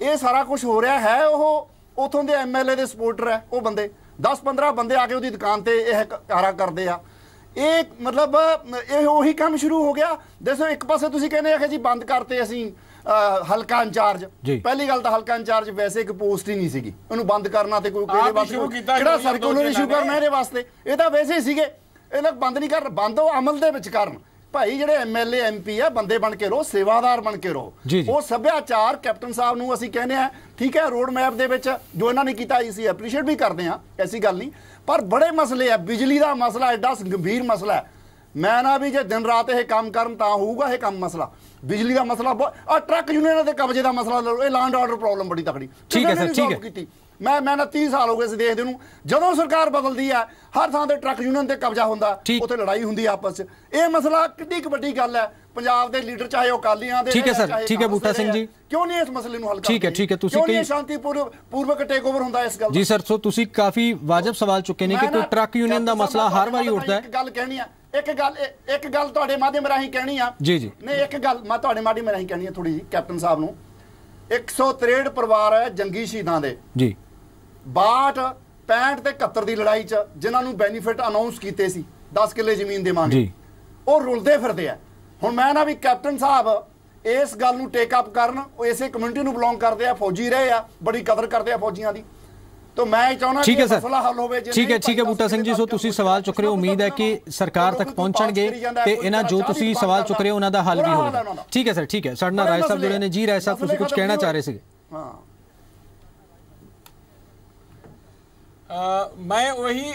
ਇਹ ਸਾਰਾ ਕੁਝ ਹੋ ਰਿਹਾ ਹੈ ਉਹ ਉਥੋਂ ਦੇ ਐਮਐਲਏ ਦੇ ਸਪੋਰਟਰ ਹੈ ਉਹ ਬੰਦੇ 10-15 ਬੰਦੇ ਆ ਕੇ ਉਹਦੀ ਦੁਕਾਨ ਤੇ ਇਹ ਕਾਰਾ ਕਰਦੇ ਆ ਇਹ ਮਤਲਬ ਇਹ ਉਹੀ ਕੰਮ ਸ਼ੁਰੂ ਹੋ ਗਿਆ ਦੱਸੋ ਇੱਕ ਪਾਸੇ ਤੁਸੀਂ ਕਹਿੰਦੇ ਆਖੇ ਜੀ ਬੰਦ ਕਰਤੇ ਅਸੀਂ ਹਲਕਾ ਇੰਚਾਰਜ ਪਹਿਲੀ ਗੱਲ ਤਾਂ ਹਲਕਾ ਇੰਚਾਰਜ ਵੈਸੇ ਇੱਕ ਪੋਸਟ ਹੀ ਨਹੀਂ ਸੀਗੀ ਉਹਨੂੰ ਬੰਦ ਕਰਨਾ ਤੇ ਕੋਈ ਕਹਿੰਦੇ ਵਾਸਤੇ ਕਿਹੜਾ ਸਰਕੂਲਰ ਇਸ਼ੂ ਕਰਨਾ ਇਹਦੇ ਵਾਸਤੇ ਇਹ ਤਾਂ ਵੈਸੇ ਹੀ ਸੀਗੇ ਇਹਨਾਂ ਬੰਦ ਨਹੀਂ ਕਰ ਬੰਦ ਉਹ ਅਮਲ ਦੇ ਵਿੱਚ ਕਰਨ ਭਾਈ ਜਿਹੜੇ ਐਮਐਲਏ ਐਮਪੀ ਆ ਬੰਦੇ ਬਣ ਕੇ ਰੋ ਸੇਵਾਦਾਰ ਬਣ ਕੇ ਰੋ ਉਹ ਸੱਭਿਆਚਾਰ ਕੈਪਟਨ ਸਾਹਿਬ ਨੂੰ ਅਸੀਂ ਕਹਿੰਦੇ ਆ ਠੀਕ ਹੈ ਰੋਡ ਮੈਪ ਦੇ ਵਿੱਚ ਜੋ ਇਹਨਾਂ ਨੇ ਕੀਤਾ ਸੀ ਅਪਰੀਸ਼ੀਏਟ ਵੀ ਕਰਦੇ ਆ ਐਸੀ ਗੱਲ ਨਹੀਂ ਪਰ ਬੜੇ ਮਸਲੇ ਆ ਬਿਜਲੀ ਦਾ ਮਸਲਾ ਐਡਾ ਗੰਭੀਰ ਮਸਲਾ ਹੈ ਮੈਂ ਨਾ ਵੀ ਜੇ ਦਿਨ ਰਾਤ ਇਹ ਕੰਮ ਕਰਨ ਤਾਂ ਹੋਊਗਾ ਇਹ ਕੰਮ ਮਸਲਾ ਬਿਜਲੀ ਦਾ ਮਸਲਾ ਆ ਟਰੱਕ ਯੂਨੀਅਨਾਂ ਦੇ ਕਬਜ਼ੇ ਦਾ ਮਸਲਾ ਇਹ ਲੈਂਡ ਆਰਡਰ ਪ੍ਰੋਬਲਮ ਬੜੀ ਤਕੜੀ ਠੀਕ ਹੈ ਸਰ ਠੀਕ ਹੈ ਮੈਂ ਮੈਂ ਨਾ 30 ਸਾਲ ਹੋ ਗਏ ਸੀ ਦੇਖਦੇ ਨੂੰ ਜਦੋਂ ਸਰਕਾਰ ਬਦਲਦੀ ਆ ਹਰ ਥਾਂ ਤੇ ਟਰੱਕ ਯੂਨੀਅਨ ਤੇ ਕਬਜ਼ਾ ਹੁੰਦਾ ਉੱਥੇ ਲੜਾਈ ਹੁੰਦੀ ਆਪਸ ਵਿੱਚ ਇਹ ਮਸਲਾ ਕਿੱਡੀ ਵੱਡੀ ਗੱਲ ਹੈ ਪੰਜਾਬ ਦੇ ਲੀਡਰ ਚਾਹੇ ਉਹ ਕਾਲੀਆਂ ਦੇ ਠੀਕ ਹੈ ਸਰ ਠੀਕ ਹੈ ਬੂਟਾ ਸਿੰਘ ਜੀ ਕਿਉਂ ਨਹੀਂ ਇਸ ਮਸਲੇ ਨੂੰ ਹੱਲ ਕਰਦੇ ਠੀਕ ਹੈ ਠੀਕ ਹੈ ਤੁਸੀਂ ਕਿਉਂ ਨਹੀਂ ਸ਼ਾਂਤੀਪੂਰਵ ਪੂਰਵਕ ਟੇਕਓਵਰ ਹੁੰਦਾ ਇਸ ਗੱਲ ਜੀ ਸਰ ਸੋ ਤੁਸੀਂ ਕਾਫੀ ਵਾਜਬ ਸਵਾਲ ਚੁੱਕੇ ਨੇ ਕਿ ਕੋਈ ਟਰੱਕ ਯੂਨੀਅਨ ਦਾ ਮਸਲਾ ਹਰ ਵਾਰੀ ਉੱਠਦਾ ਹੈ ਇੱਕ ਗੱਲ ਕਹਿਣੀ ਆ ਇੱਕ ਗੱਲ ਇੱਕ ਗੱਲ ਤੁਹਾਡੇ ਮਾਧਿਅਮ ਰਾਹੀਂ ਕਹਿਣੀ ਆ ਜੀ ਜੀ ਨਹੀਂ ਇੱਕ ਗੱਲ ਮੈਂ ਤੁਹਾਡੇ ਮਾਧਿਅਮ ਰਾਹੀਂ ਕਹਿਣੀ ਆ ਥੋੜੀ ਜੀ ਕੈਪਟਨ ਸਾਹਿਬ ਨੂੰ 163 ਪਰਿਵਾਰ ਹੈ ਜੰਗੀ ਸ਼ਹੀਦਾਂ ਦੇ ਜੀ 62 65 ਤੇ 71 ਦੀ ਲੜਾਈ 'ਚ ਜਿਨ੍ਹਾਂ ਨੂੰ ਬੈਨੀਫਿਟ ਅਨਾਉਂਸ ਕੀਤੇ ਸੀ 10 ਕਿੱਲੇ ਜ਼ਮੀਨ ਦੇ ਮੰਗ ਉਹ ਰੁਲਦੇ ਫਿਰਦੇ ਆ ਹੁਣ ਮੈਂ ਨਾ ਵੀ ਕੈਪਟਨ ਸਾਹਿਬ ਇਸ ਗੱਲ ਨੂੰ ਟੇਕ ਅਪ ਕਰਨ ਉਹ ਇਸੇ ਕਮਿਊਨਿਟੀ ਨੂੰ ਬਿਲੋਂਗ ਕਰਦੇ ਆ ਫੌਜੀ ਰਹੇ ਆ ਬੜੀ ਕਦਰ ਕਰਦੇ ਆ ਫੌਜੀਆਂ ਦੀ ਤੋ ਮੈਂ ਇਹ ਚਾਹਣਾ ਕਿ ਮਸਲਾ ਹੱਲ ਹੋਵੇ ਜੇ ਠੀਕ ਹੈ ਠੀਕ ਹੈ ਬੂਟਾ ਸਿੰਘ ਜੀ ਸੋ ਤੁਸੀਂ ਸਵਾਲ ਚੁੱਕ ਰਹੇ ਹੋ ਉਮੀਦ ਹੈ ਕਿ ਸਰਕਾਰ ਤੱਕ ਪਹੁੰਚਣਗੇ ਤੇ ਇਹਨਾਂ ਜੋ ਤੁਸੀਂ ਸਵਾਲ ਚੁੱਕ ਰਹੇ ਹੋ ਉਹਨਾਂ ਦਾ ਹੱਲ ਵੀ ਹੋਵੇ ਠੀਕ ਹੈ ਸਰ ਠੀਕ ਹੈ ਸਾਡਾ ਨਾਲ ਰਾਏ ਸਾਹਿਬ ਜੁੜੇ ਨੇ ਜੀ ਰਾਏ ਸਾਹਿਬ ਤੁਸੀਂ ਕੁਝ ਕਹਿਣਾ ਚਾਹ ਰਹੇ ਸੀਗੇ ਹਾਂ ਮੈਂ ਉਹੀ